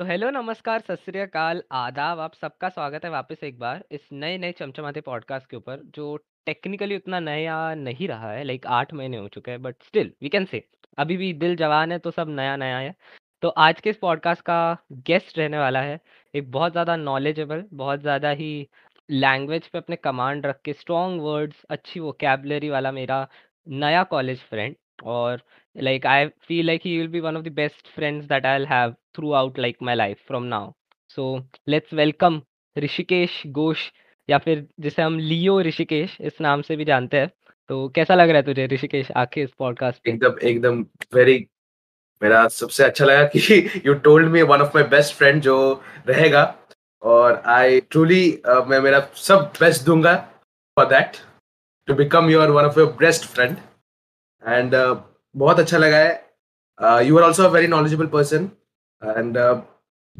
तो हेलो नमस्कार सत श्रीकाल आदाब आप सबका स्वागत है वापस एक बार इस नए नए चमचमाते पॉडकास्ट के ऊपर जो टेक्निकली उतना नया नहीं रहा है लाइक आठ महीने हो चुके हैं but still we can say अभी भी दिल जवान है तो सब नया नया है तो आज के इस पॉडकास्ट का गेस्ट रहने वाला है एक बहुत ज़्यादा नॉलेजेबल बहुत ज़्यादा ही लैंग्वेज पे अपने कमांड रख के स्ट्रॉन्ग वर्ड्स अच्छी वो वाला मेरा नया college friend or like i feel like he will be one of the best friends that i'll have throughout like my life from now so let's welcome Rishikesh Ghosh या फिर जिसे हम लियो ऋषिकेश इस नाम से भी जानते हैं तो कैसा लग रहा है तुझे ऋषिकेश आके इस पॉडकास्ट एकदम एकदम वेरी मेरा सबसे अच्छा लगा कि you told me one of my best friend जो रहेगा और आई ट्रूली मैं मेरा सब बेस्ट दूंगा for that to become your one of your best friend and uh, बहुत अच्छा लगा है you are also very knowledgeable person and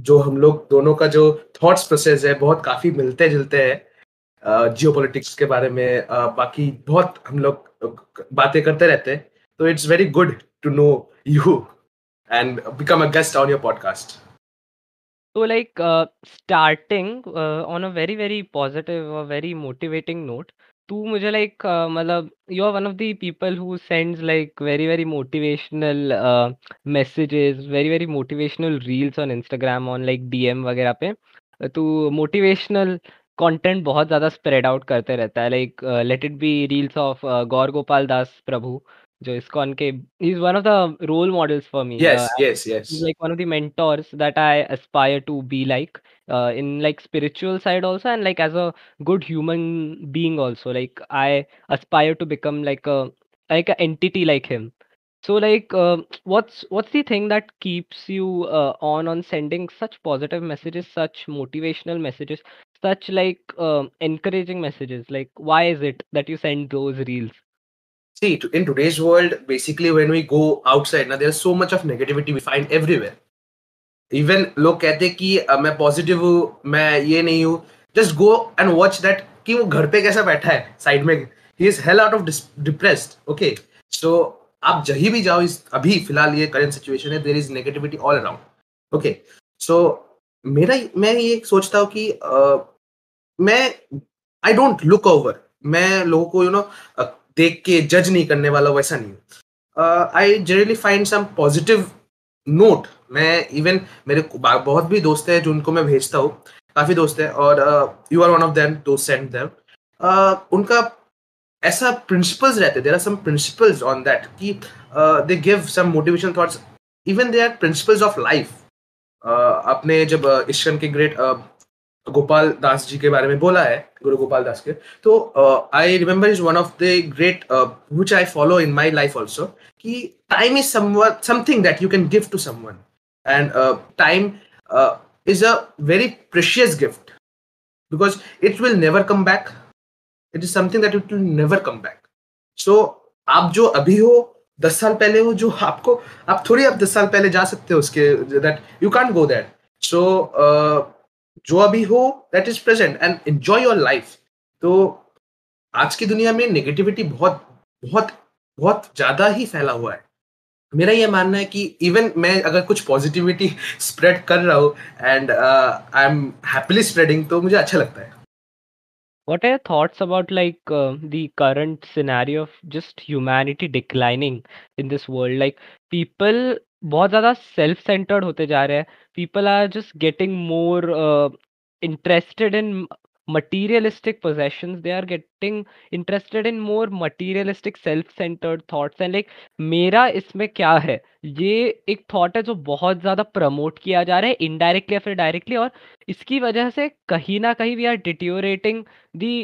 जो हम लोग दोनों का जो थॉट्स प्रोसेस है बहुत काफ़ी मिलते जुलते हैं जियो uh, पोलिटिक्स के बारे में uh, बाकी बहुत हम लोग बातें करते रहते हैं तो it's very good to know you and become a guest on your podcast तो like starting on a very very positive very motivating note तू मुझे लाइक मतलब you are one of the people who sends like very very motivational messages very very motivational reels on Instagram on like DM वगैरह पे तू motivational content बहुत ज़्यादा spread out करते रहता है like let it be reels of Gaur Gopal Das Prabhu Joyce He's one of the role models for me. Yes, uh, yes, yes. He's like one of the mentors that I aspire to be like uh, in like spiritual side also and like as a good human being also. Like I aspire to become like a like an entity like him. So like uh, what's what's the thing that keeps you uh, on on sending such positive messages, such motivational messages, such like uh, encouraging messages? Like why is it that you send those reels? see in today's world basically when we go outside now there's so much of negativity we find everywhere even लोग कहते कि मैं positive हूँ मैं ये नहीं हूँ just go and watch that कि वो घर पे कैसा बैठा है साइड में ही is hell out of depressed okay so आप जही भी जाओ इस अभी फिलहाल ये करेंट सिचुएशन है there is negativity all around okay so मेरा मैं ये सोचता हूँ कि uh, मैं आई डोंट लुक ओवर मैं लोगों को you you know know, uh, देख के जज नहीं करने वाला वैसा नहीं हूँ I generally find some positive note मैं इवन मेरे बहुत भी दोस्त हैं जो उनको मैं भेजता हूँ काफ़ी दोस्त हैं और you are one of them do send them उनका ऐसा प्रिंसिपल्स रहते there are some principles on that कि they give some motivation thoughts even they are principles of life अपने जब ईश्वर के ग्रेट गोपाल दास जी के बारे में बोला है गुरु गोपाल दास के तो I remember is one of the great which I follow in my life also कि time is something that you can give to someone and time is a very precious gift because it will never come back it is something that it will never come back so आप जो अभी हो दस साल पहले हो जो आपको आप थोड़ी आप दस साल पहले जा सकते हो उसके that you can't go that so जो अभी हो that is present and enjoy your life तो आज की दुनिया में नेगेटिविटी बहुत बहुत बहुत ज्यादा ही फैला हुआ है मेरा ये मानना है कि इवन मैं अगर कुछ पॉजिटिविटी स्प्रेड कर रहा हूँ and I am happily spreading तो मुझे अच्छा लगता है What are your thoughts about like uh, the current scenario of just humanity declining in this world? Like people बहुत ज़्यादा सेल्फ सेंटर्ड होते जा रहे हैं people are just getting more interested in materialistic possession they are getting interested in more materialistic self centred thoughts and like मेरा इसमें क्या है ये एक थाट है जो बहुत ज़्यादा प्रमोट किया जा रहा है इनडायरेक्टली या फिर डायरेक्टली और इसकी वजह से कहीं ना कहीं we are deteriorating the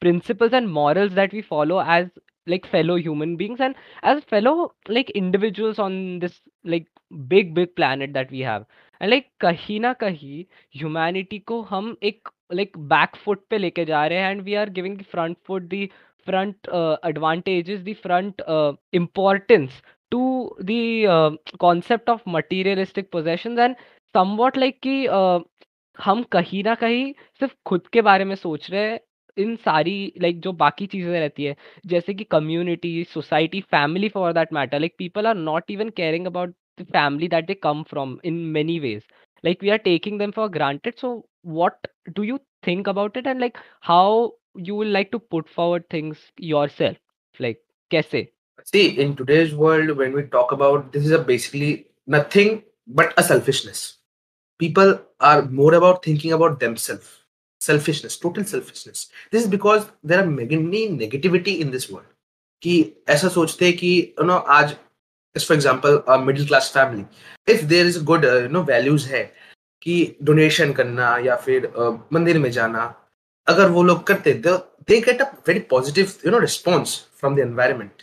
principles and morals that we follow as like fellow human beings and as fellow like individuals on this like big big planet that we have and like कहीं ना कहीं humanity को हम एक like back foot पे लेके जा रहे हैं and we are giving front foot the front advantages the front importance to the concept of materialistic possession and somewhat like कि हम कहीं ना कहीं सिर्फ खुद के बारे में सोच रहे हैं इन सारी लाइक like, जो बाकी चीजें रहती है जैसे कि community society family for that matter like people are not even caring about the family that they come from in many ways like we are taking them for granted so what do you think about it and like how you will like to put forward things yourself like कैसे See, in today's world, when we talk about this, is a basically nothing but a selfishness. People are more about thinking about themselves selfishness total selfishness this is because there are मेगनी negativity in this world कि ऐसा सोचते हैं कि you know आज for example middle class family if there is good you know values है कि donation करना या फिर uh, मंदिर में जाना अगर वो लोग करते they get a very positive you know response from the environment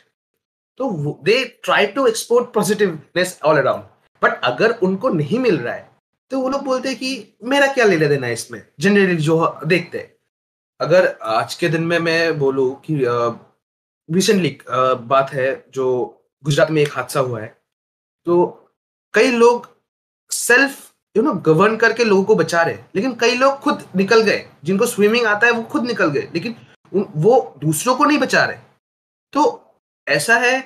तो they try to export positiveness all around but अगर उनको नहीं मिल रहा है तो वो लोग बोलते हैं कि मेरा क्या लेना देना है इसमें जनरली जो देखते हैं अगर आज के दिन में मैं बोलूँ कि रिसेंटली बात है जो गुजरात में एक हादसा हुआ है तो कई लोग सेल्फ यू नो गवर्न करके लोगों को बचा रहे लेकिन कई लोग खुद निकल गए जिनको स्विमिंग आता है वो खुद निकल गए लेकिन वो दूसरों को नहीं बचा रहे तो ऐसा है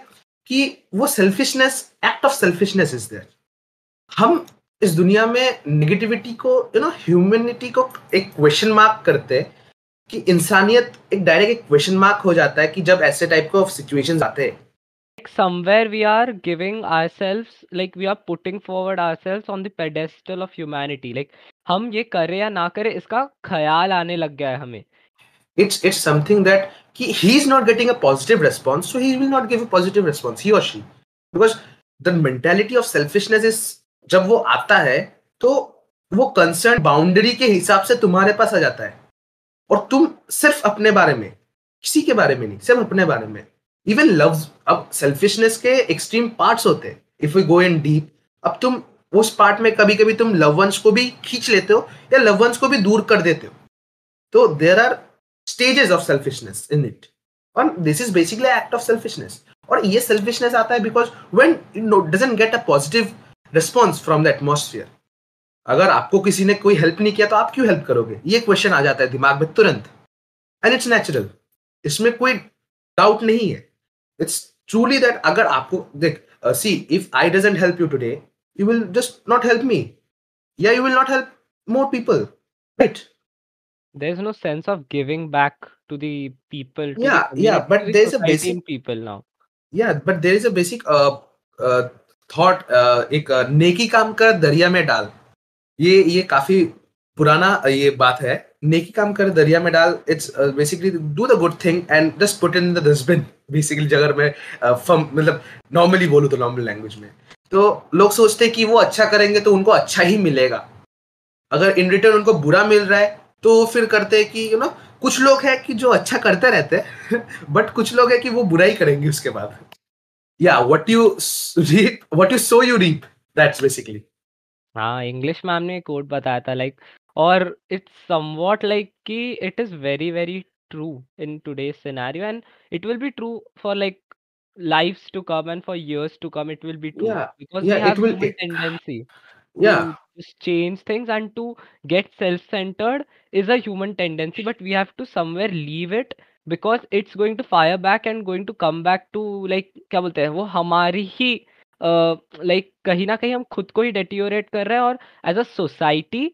कि वो selfishness act of selfishness is there हम इस दुनिया में नेगेटिविटी को यू नो ह्यूमनिटी को एक क्वेश्चन मार्क करते हैं कि इंसानियत एक डायरेक्ट एक क्वेश्चन मार्क हो जाता है कि जब ऐसे टाइप का सिचुएशंस आते हैं somewhere we are giving ourselves like we are putting forward ourselves on the pedestal of humanity like हम ये करें या ना करें इसका ख्याल आने लग गया है हमें it's it's something that he, he's not getting a positive response so he will not give a positive response he or she because the mentality of selfishness is जब वो आता है तो वो कंसर्न बाउंड्री के हिसाब से तुम्हारे पास आ जाता है और तुम सिर्फ अपने बारे में किसी के बारे में नहीं सिर्फ अपने बारे में इवन लव अब सेल्फिशनेस के एक्सट्रीम पार्ट्स होते हैं if you go in deep अब तुम उस पार्ट में कभी कभी तुम लव वंस को भी खींच लेते हो या लव वंस को भी दूर कर देते हो तो there are stages of selfishness in it और this is basically act of selfishness और ये सेल्फिशनेस आता है because when doesn't get a positive response from the atmosphere अगर आपको किसी ने कोई हेल्प नहीं किया तो आप क्यों हेल्प करोगे ये क्वेश्चन आ जाता है दिमाग में तुरंत एंड इट्स नेचुरल इसमें कोई डाउट नहीं है इट्स ट्रूली दैट अगर आपको देख see if I doesn't help you today you will just not help me या you will not help more people right there is no sense of giving back to the people to yeah the yeah but there's a basic people now yeah but there is a basic uh, uh, thought एक नेकी काम कर दरिया में डाल ये ये काफी पुराना ये बात है नेकी काम कर दरिया में डाल it's basically do the good thing and just put in the dustbin basically अगर मैं मतलब नॉर्मली बोलूँ तो नॉर्मल लैंग्वेज में तो लोग सोचते हैं कि वो अच्छा करेंगे तो उनको अच्छा ही मिलेगा अगर इन रिटर्न उनको बुरा मिल रहा है तो फिर करते हैं कि यू नो कुछ लोग हैं कि जो अच्छा करते रहते हैं बट कुछ लोग हैं कि वो बुरा ही करेंगे उसके बाद yeah what you reap what you sow you reap that's basically हाँ इंग्लिश मैम ने कोट बताया था लाइक और इट्स समवॉट लाइक कि it is very very true in today's scenario and it will be true lives to come and for years to come it will be true yeah. because yeah, it will, it, tendency yeah change things and to get self-centered is a human tendency but we have to somewhere leave it because it's going to fire back and going to come back to like क्या बोलते हैं वो हमारी ही like uh, like, कहीं ना कहीं हम खुद को ही डेटियोरेट कर रहे हैं और एज अ सोसाइटी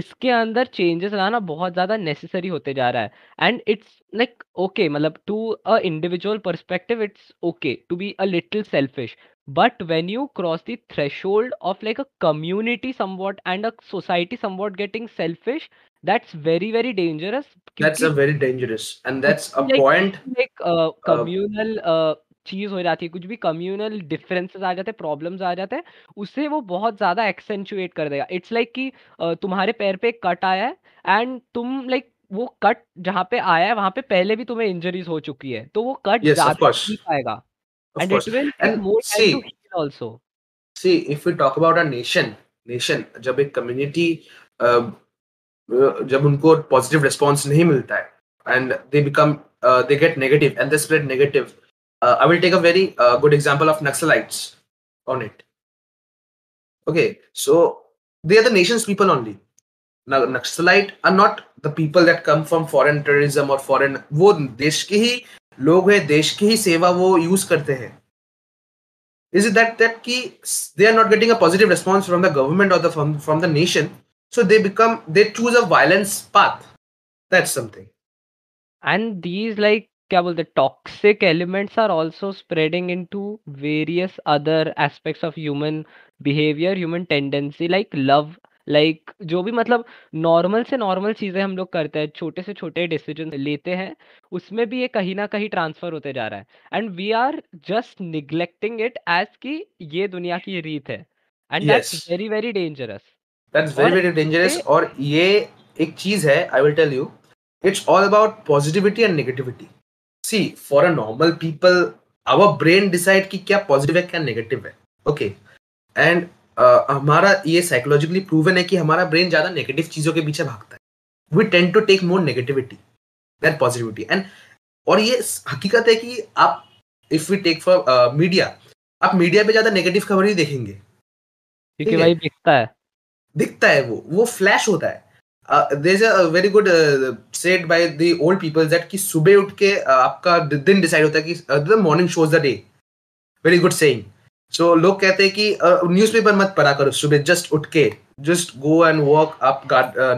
इसके अंदर चेंजेस लाना बहुत ज़्यादा नेसेसरी होते जा रहा है एंड इट्स लाइक ओके मतलब to a individual perspective it's okay to be a little selfish but when you cross the threshold of like a community somewhat and a society somewhat getting selfish that's very very dangerous that's a very dangerous and that's a like, point like uh, communal uh, चीज हो जाती है कुछ भी communal differences आ जाते हैं problems आ जाते हैं उससे वो बहुत ज्यादा एक्सेंचुएट कर देगा इट्स लाइक like कि तुम्हारे पैर पे कट आया है एंड तुम लाइक like, वो कट जहाँ पे आया है वहां पे पहले भी तुम्हें इंजरीज हो चुकी है तो वो कट yes, ज्यादा आएगा of and course. it will see, also. See, if we talk about a nation, nation, जब एक community uh, uh, जब उनको positive response नहीं मिलता है and they become uh, they get negative and they spread negative. Uh, I will take a very uh, good example of Naxalites on it. Okay, so they are the nation's people only. Now, Naxalite are not the people that come from foreign terrorism or foreign. वो देश के ही लोग हैं देश की ही सेवा वो use करते हैं इज इट दैट दैट कि they are not getting a positive response from the government और from from the nation so they become they choose a violence path that's something and these like क्या बोलते हैं toxic elements are also spreading into various other aspects of human behaviour human tendency like love like like, जो भी मतलब normal से normal चीज़ें हम लोग करते हैं छोटे से छोटे डिसीजन लेते हैं उसमें भी ये कहीं ना कहीं ट्रांसफर होते जा रहा है and we are just neglecting it as कि ये दुनिया की रीत है and that's very very dangerous that's very very dangerous और ये एक चीज है I will tell you it's all about positivity and negativity see for a normal people our brain decide कि क्या पॉजिटिव है क्या नेगेटिव है ओके एंड uh, हमारा ये साइकोलॉजिकली प्रूवन है कि हमारा ब्रेन ज़्यादा नेगेटिव चीज़ों के पीछे भागता है we tend to take more negativity than positivity and और ये हकीकत है कि आप if we take for media आप मीडिया पे ज़्यादा नेगेटिव खबर ही देखेंगे क्योंकि भाई दिखता है दिखता है वो वो फ्लैश होता है there a very good set by the old people that कि सुबह उठ के uh, आपका दिन डिसाइड होता है कि the morning shows the day very good saying so so, लोग कहते हैं कि न्यूज न्यूज़पेपर मत पढ़ा करो सुबह जस्ट उठ के जस्ट गो एंड वॉक आप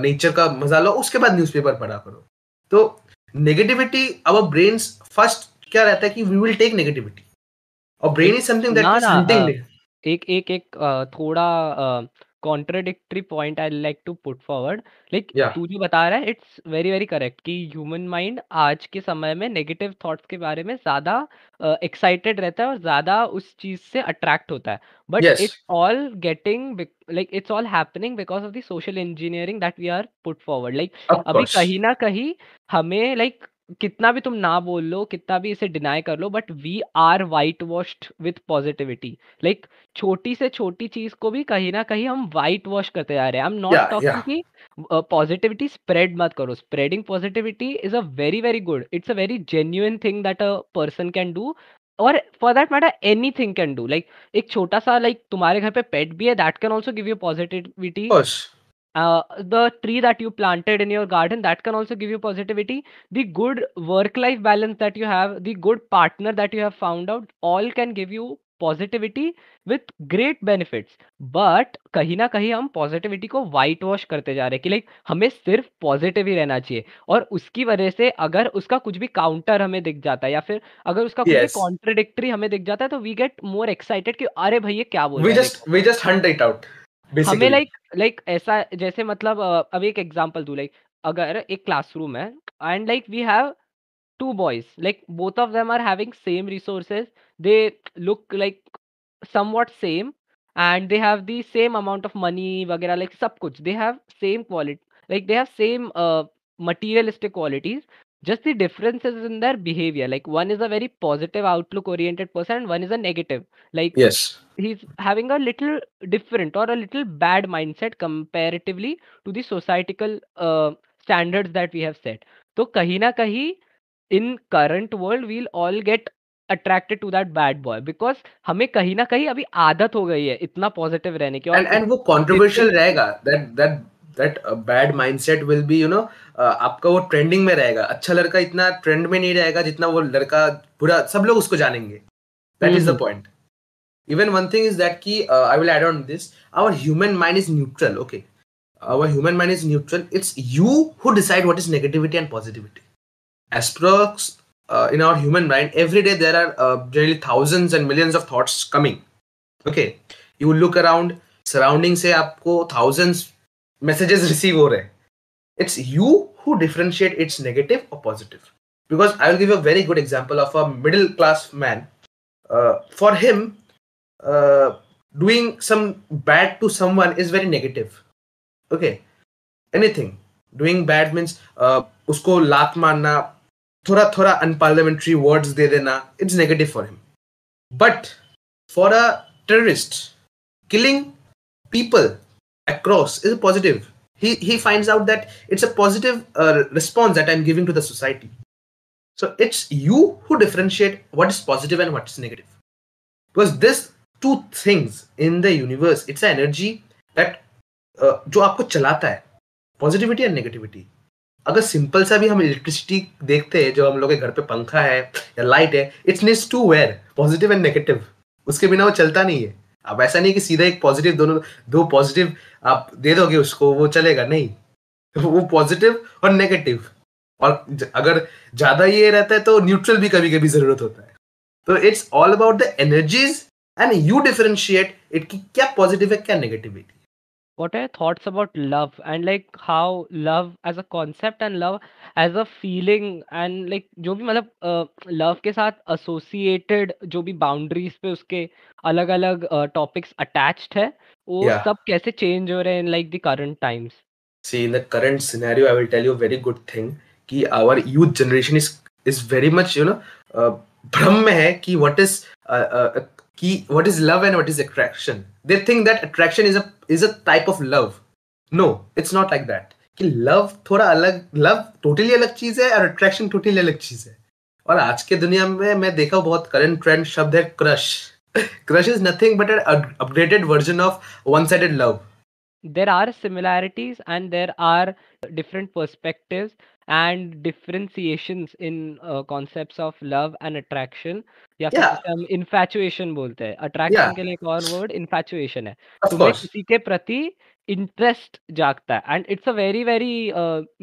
नेचर का मजा लो उसके बाद न्यूज पेपर पढ़ा करो तो नेगेटिविटी आवर ब्रेन फर्स्ट क्या रहता है कि वी विल टेक नेगेटिविटी और brain is something that is something एक एक एक थोड़ा contradictory point I like to put forward like तू जो बता रहा है इट्स वेरी वेरी करेक्ट कि ह्यूमन माइंड आज के समय में नेगेटिव थॉट्स के बारे में ज्यादा एक्साइटेड uh, रहता है और ज्यादा उस चीज से अट्रैक्ट होता है but it's all getting like it's all happening because of the social engineering that we are put forward like अभी कहीं ना कहीं हमें लाइक like, कितना भी तुम ना बोल लो कितना भी इसे डिनाई कर लो but we are white washed with positivity like छोटी से छोटी चीज को भी कहीं ना कहीं हम वाइट वॉश करते जा रहे हैं आई एम नॉट टॉकिंग की पॉजिटिविटी स्प्रेड मत करो spreading positivity is a very very good it's a very genuine thing that a person can do और for that matter anything can do like एक छोटा सा like like, तुम्हारे घर पे पेट भी है that can also give you positivity uh, the tree that you planted in your garden that can also give you positivity the good work life balance that you have the good partner that you have found out all can give you positivity with great benefits but कहीं ना कहीं हम positivity को white wash करते जा रहे हैं कि लाइक हमें सिर्फ पॉजिटिव ही रहना चाहिए और उसकी वजह से अगर उसका कुछ भी काउंटर हमें दिख जाता है या फिर अगर उसका yes. कुछ कॉन्ट्रडिक्टरी हमें दिख जाता है तो वी गेट मोर एक्साइटेड कि अरे भैया क्या बोल we just we just hunt it out हमें लाइक लाइक ऐसा जैसे मतलब अभी एक एग्जांपल दू लाइक अगर एक क्लासरूम है and like we have two boys like both of them are having same resources they look like somewhat same and they have the same amount of money वगैरह like सब कुछ they have same quality like they have same materialistic qualities just the differences in their behavior like one is a very positive outlook oriented person and one is a negative like yes he's having a little different or a little bad mindset comparatively to the societal uh, standards that we have set so kahin na kahin in current world we'll all get attracted to that bad boy because हमें कहीं ना कहीं अभी आदत हो गई है इतना पॉजिटिव रहने की और एंड वो कंट्रोवर्शियल रहेगा that that that bad mindset will be you know आपका वो ट्रेंडिंग में रहेगा अच्छा लड़का इतना ट्रेंड में नहीं रहेगा जितना वो लड़का बुरा सब लोग उसको जानेंगे that is the point even one thing is that की I will add on this our human mind is neutral okay our human mind is neutral it's you who decide what is negativity and positivity strokes in our human mind every day there are uh, thousand and millions of thoughts coming okay you look around surrounding से आपको thousands messages receive हो रहे हैं it's you who differentiate it's negative और positive because I will give a very good example of a middle class man for him doing some bad to someone is very negative okay anything doing bad means उसको लात मारना थोड़ा थोड़ा unparliamentary words दे देना it's negative for him but for a terrorist killing people across is a positive. He he finds out that it's a positive uh, response that I'm giving to the society. So it's you who differentiate what is positive and what is negative, because this two things in the universe it's an energy that uh, जो आपको चलाता है positivity and negativity अगर simple सा भी हम electricity देखते हैं जो हम लोग के घर पे पंखा है या लाइट है it's needs to where positive and negative उसके बिना वो चलता नहीं है अब ऐसा नहीं कि सीधा एक पॉजिटिव दोनों दो पॉजिटिव आप दे दोगे उसको वो चलेगा नहीं तो वो पॉजिटिव और नेगेटिव और अगर ज्यादा ये रहता है तो न्यूट्रल भी कभी कभी जरूरत होता है तो it's all about the energies and you differentiate it की क्या पॉजिटिव है क्या negativity what are your thoughts about love and like how love as a concept and love as a feeling and like जो भी मतलब love के साथ associated जो भी बाउंड्रीज पे उसके alag अलग topics attached hai wo Yeah. सब कैसे चेंज हो रहे हैं like the current times See, in the current scenario, I will tell you a very good thing. ki our youth generation is is very much you know uh, भ्रम में है कि what is uh, uh, कि what is love and what is attraction they think that attraction is a is a type of love no it's not like that कि love थोड़ा अलग love totally अलग चीज है और अट्रैक्शन टोटली अलग चीज है और आज के दुनिया में मैं देखा बहुत करंट ट्रेंड शब्द है crush crush is nothing but an updated version of one sided love there are similarities and there are different perspective and differentiations in uh, concepts of love and attraction या फिर हम infatuation बोलते हैं attraction yeah. के लिए एक और word infatuation है तुम्हें तो किसी के प्रति इंटरेस्ट जागता है and it's a very very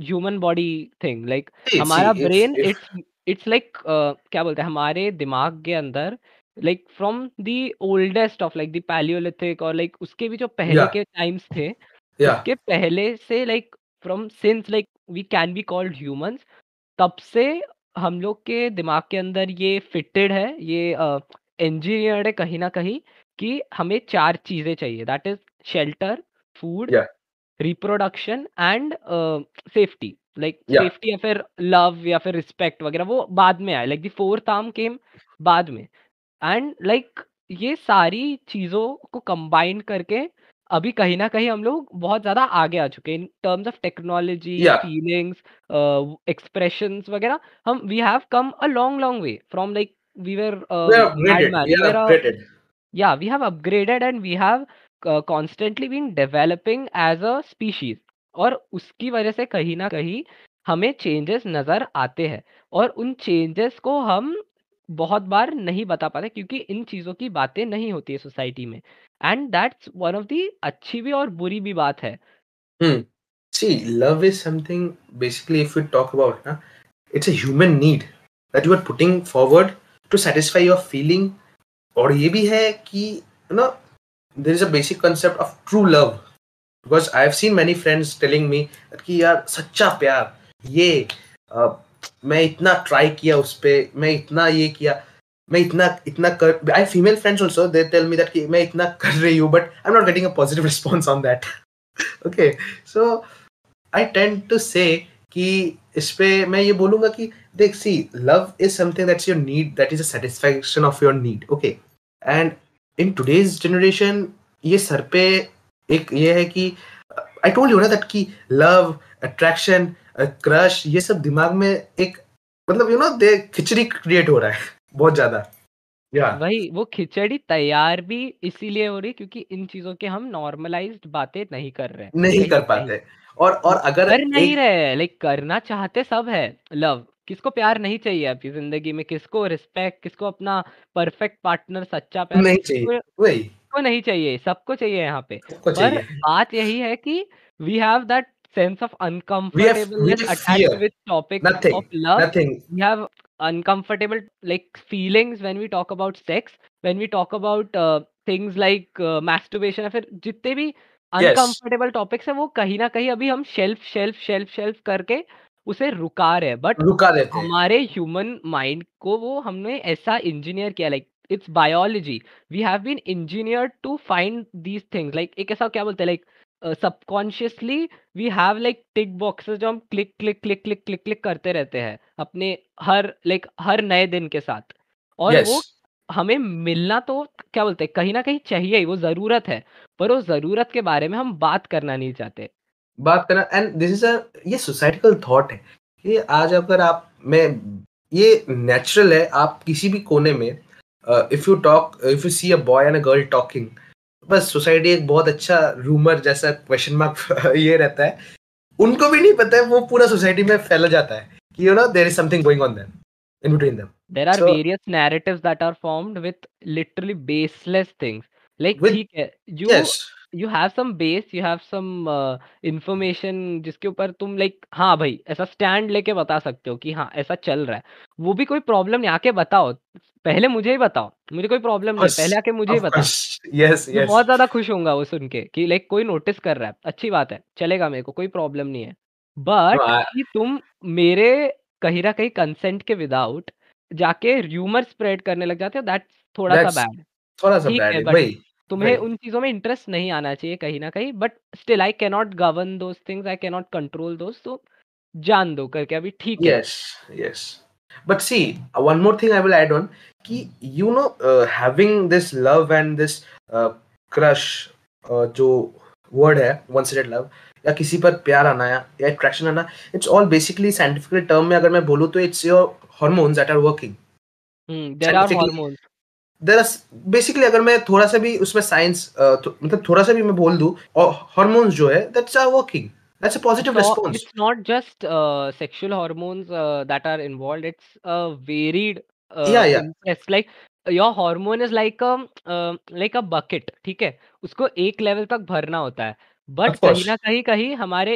human body thing like हमारा ब्रेन इट्स इट्स लाइक क्या बोलते हैं हमारे दिमाग के अंदर like from the oldest of like the paleolithic और लाइक उसके भी जो पहले yeah. के टाइम्स थे yeah. उसके पहले से like from since like we can be called humans तब से हम लोग के दिमाग के अंदर ये फिटेड है ये इंजीनियर्ड uh, है कहीं ना कहीं कि हमें चार चीजें चाहिए that is shelter food reproduction and safety like safety या फिर लव या फिर रिस्पेक्ट वगैरह वो बाद में आए like the fourth arm came बाद में एंड लाइक like, ये सारी चीजों को कंबाइन करके अभी कहीं ना कहीं हम लोग बहुत ज्यादा आगे आ चुके हैं in terms of technology feelings expression वगैरह हम we have come a long long way from like we were या we have upgraded and we have constantly been developing as a species और उसकी वजह से कहीं ना कहीं हमें चेंजेस नज़र आते हैं और उन चेंजेस को हम बहुत बार नहीं बता पाते क्योंकि इन चीज़ों की बातें नहीं होती है सोसाइटी में and that's one of the अच्छी भी और बुरी भी बात है hmm see love is something basically if you talk about ना it's a human need that you are putting forward to satisfy your feeling और ये भी है कि you know there is a basic concept of true love because I have seen many friends telling me कि यार सच्चा प्यार ये uh, मैं इतना ट्राई किया उस पर मैं इतना ये किया मैं इतना इतना कर I female friends also they tell me that कि मैं इतना कर रही हूँ but I am not getting a positive response on that okay so I tend to say कि इस पर मैं ये बोलूंगा कि देख see love is something that's your need that is satisfaction of your need okay and in today's generation ये सर पे एक ये है कि आई टोल्ड यू ना दैट कि लव अट्रैक्शन क्रश ये सब दिमाग में एक मतलब यू नो दे खिचड़ी क्रिएट हो रहा है बहुत ज्यादा या वही वो खिचड़ी तैयार भी इसीलिए हो रही क्योंकि इन चीजों के हम नॉर्मलाइज्ड बातें नहीं कर रहे नहीं कर पाते और और अगर कर नहीं एक... रहे लाइक करना चाहते सब है लव किसको प्यार नहीं चाहिए आपकी जिंदगी में किसको रिस्पेक्ट किसको अपना परफेक्ट पार्टनर सच्चा प्यार नहीं चाहिए वही को नहीं चाहिए सबको चाहिए यहाँ पे पर बात यही है कि we have that sense of uncomfortableness attached with topic nothing, of love. Nothing. We have uncomfortable like feelings when we talk about sex when we talk about uh, things like masturbation uh, या फिर जितने भी uncomfortable topics है वो कहीं ना कहीं अभी हम शेल्फ शेल्फ शेल्फ शेल्फ करके उसे रुका रहे बट रुका रहे हमारे ह्यूमन माइंड को वो हमने ऐसा इंजीनियर किया like it's biology we have been engineer to find these things like एक ऐसा क्या बोलते हैं like subconsciously we have like tick boxes जो हम click click click click click click करते रहते हैं अपने हर लाइक like, हर नए दिन के साथ और yes. वो हमें मिलना तो क्या बोलते हैं कहीं ना कहीं चाहिए ही वो जरूरत है पर वो जरूरत के बारे में हम बात करना नहीं चाहते बात करना एंड दिस इज अ ये सोसाइटिकल थॉट है कि आज अगर आप मैं ये नेचुरल है आप किसी भी कोने में if you talk if you see a boy and a girl talking बस सोसाइटी एक बहुत अच्छा रूमर जैसा क्वेश्चन मार्क ये रहता है उनको भी नहीं पता है वो पूरा सोसाइटी में फैला जाता है कि you know there is something going on them in between them there are various narratives that are formed with literally baseless things like ठीक है you you have some base you have some information जिसके ऊपर तुम like like, हाँ भाई ऐसा stand लेके बता सकते हो कि हाँ ऐसा चल रहा है वो भी कोई प्रॉब्लम नहीं आके बताओ पहले मुझे ही बताओ मुझे कोई प्रॉब्लम नहीं पहले आके मुझे ही बताओ yes, yes. बहुत ज्यादा खुश होऊंगा वो सुन के कि लाइक like, कोई नोटिस कर रहा है अच्छी बात है चलेगा मेरे को कोई प्रॉब्लम नहीं है बट no, तुम मेरे कहीं ना कहीं कंसेंट के विदाउट जाके र्यूमर स्प्रेड करने लग जाते हो दैट थोड़ा सा बैड थोड़ा सा बैड है भाई तुम्हें उन चीजों में इंटरेस्ट नहीं आना चाहिए कहीं ना कहीं but still I can govern two things I can control दो जान दो करके अभी ठीक है yes yes but see one more thing I will add on कि you know having this love and this crush जो वर्ड है वंस इट लव या किसी पर प्यार आना या, या अट्रैक्शन आना it's all basically scientifically term में अगर मैं बोलूं तो it's your hormones that are working hmm there are hormones there basically अगर मैं थोड़ा सा भी उसमें साइंस मतलब थोड़ा सा भी मैं बोल दूं और हॉर्मोन्स जो है that's are working that's a positive it's response not, it's not just uh, sexual hormones uh, that are involved it's a varied uh, yeah yeah it's like your hormone is like a uh, like a bucket ठीक है उसको एक level तक भरना होता है but कहीं ना कहीं कहीं हमारे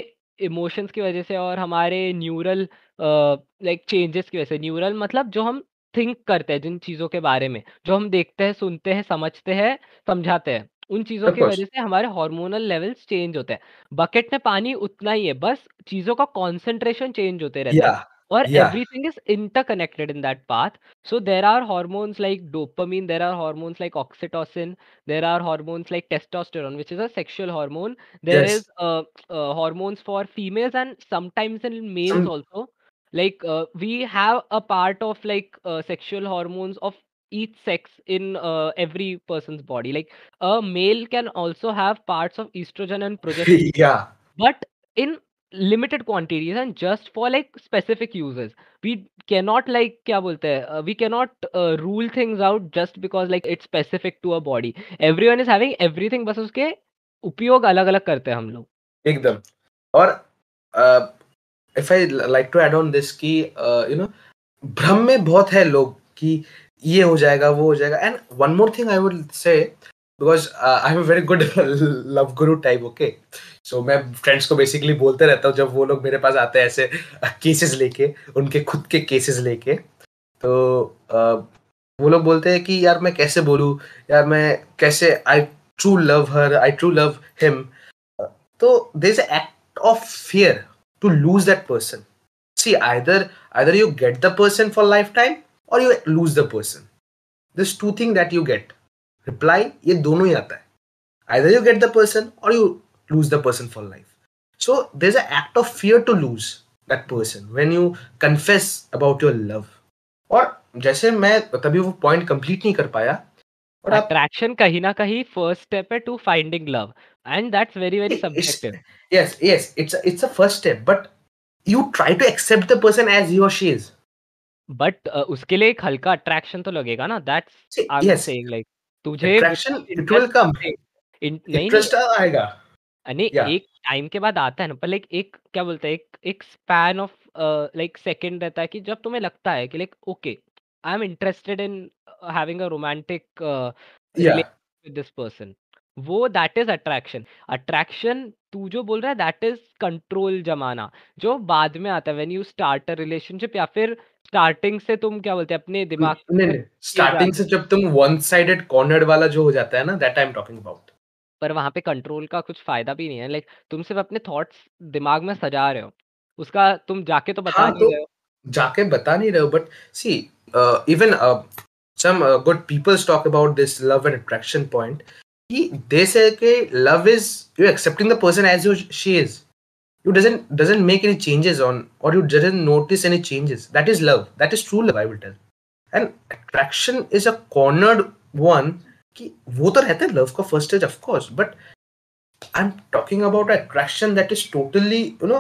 इमोशंस की वजह से और हमारे न्यूरल लाइक चेंजेस की वजह से न्यूरल मतलब जो हम थिंक करते हैं जिन चीजों के बारे में जो हम देखते हैं सुनते हैं समझते हैं समझाते हैं उन चीजों की वजह से हमारे हार्मोनल लेवल्स चेंज होते हैं बकेट में पानी उतना ही है बस चीजों का कॉन्सेंट्रेशन चेंज होते रहते हैं और everything is interconnected in that path so there are hormones like dopamine there are hormones like oxytocin there are hormones like testosterone which is a sexual hormone there is hormones for females and sometimes in males also like uh, we have a part of like uh, sexual hormones of each sex in uh, every person's body like a male can also have parts of estrogen and progesterone yeah but in limited quantities and just for like specific uses we cannot like kya bolte uh, we cannot uh, rule things out just because like it's specific to a body everyone is having everything but उसके उपयोग अलग alag करते हैं हम लोग एकदम और uh, if I like to add on this कि यू uh, नो भ्रम में बहुत है लोग कि ये हो जाएगा वो हो जाएगा and one more thing I would say because I am very good love guru type okay so मैं फ्रेंड्स को बेसिकली बोलते रहता हूँ जब वो लोग मेरे पास आते हैं ऐसे केसेस uh, लेके उनके खुद के केसेस लेके तो uh, वो लोग बोलते हैं कि यार मैं कैसे बोलूँ यार मैं कैसे I true love her I true love him तो they is act of fear to lose that person see either either you get the person for lifetime or you lose the person there's two things that you get reply ye dono hi aata hai either you get the person or you lose the person for life so there's an act of fear to lose that person when you confess about your love और जैसे मैं तभी वो point complete नहीं कर पाया attraction कहीं ना कहीं फर्स्ट स्टेप है to finding love and that's very very subjective yes yes it's it's a first step but you try to accept the person as he और शी इज बट उसके लिए एक हल्का अट्रैक्शन तो लगेगा ना that's I am saying like तुझे attraction it will come interest आएगा यानी एक टाइम के बाद आता है ना पर लाइक एक क्या बोलते हैं एक एक स्पैन ऑफ लाइक सेकंड रहता है कि जब तुम्हें लगता है कि like okay I'm interested in uh, having a romantic uh, yeah. relationship with this person. वो दैट इज अट्रैक्शन अट्रैक्शन तू जो बोल रहा है दैट इज कंट्रोल जमाना जो बाद में आता है when you start a relationship या फिर स्टार्टिंग से तुम क्या बोलते हैं अपने दिमाग नहीं नहीं स्टार्टिंग से जब तुम वन साइडेड कॉर्नर वाला जो हो जाता है ना that I am talking about पर वहां पे कंट्रोल का कुछ फायदा भी नहीं है लाइक तुम सिर्फ अपने थॉट्स दिमाग में सजा रहे हो उसका तुम जाके तो बता हाँ, नहीं तो, रहे हो जाके बता नहीं रहे हो but see uh, even uh, some uh, good people talk about this love and attraction point. He, they say that love is you accepting the person as you, she is. You doesn't doesn't make any changes on or you doesn't notice any changes. That is love. That is true love. I will tell. And attraction is a cornered one. कि वो तो रहता है love का first stage of course but I am talking about attraction that is totally you know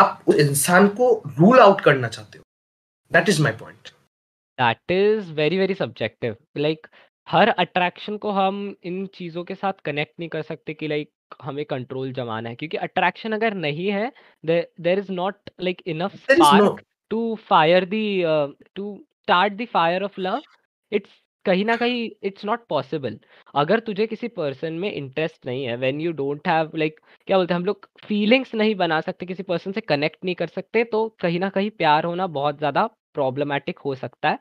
आप उस इंसान को रूल आउट करना चाहते हो that is my point that is very very subjective like हर अट्रैक्शन को हम इन चीज़ों के साथ कनेक्ट नहीं कर सकते कि लाइक हमें कंट्रोल जमाना है क्योंकि अट्रैक्शन अगर नहीं है there is not like enough spark to fire the to start the fire of love it's कहीं ना कहीं इट्स नॉट पॉसिबल अगर तुझे किसी पर्सन में इंटरेस्ट नहीं है when you don't have like क्या बोलते हैं हम लोग फीलिंग्स नहीं बना सकते किसी पर्सन से कनेक्ट नहीं कर सकते तो कहीं ना कहीं प्यार होना बहुत ज़्यादा प्रॉब्लमेटिक हो सकता है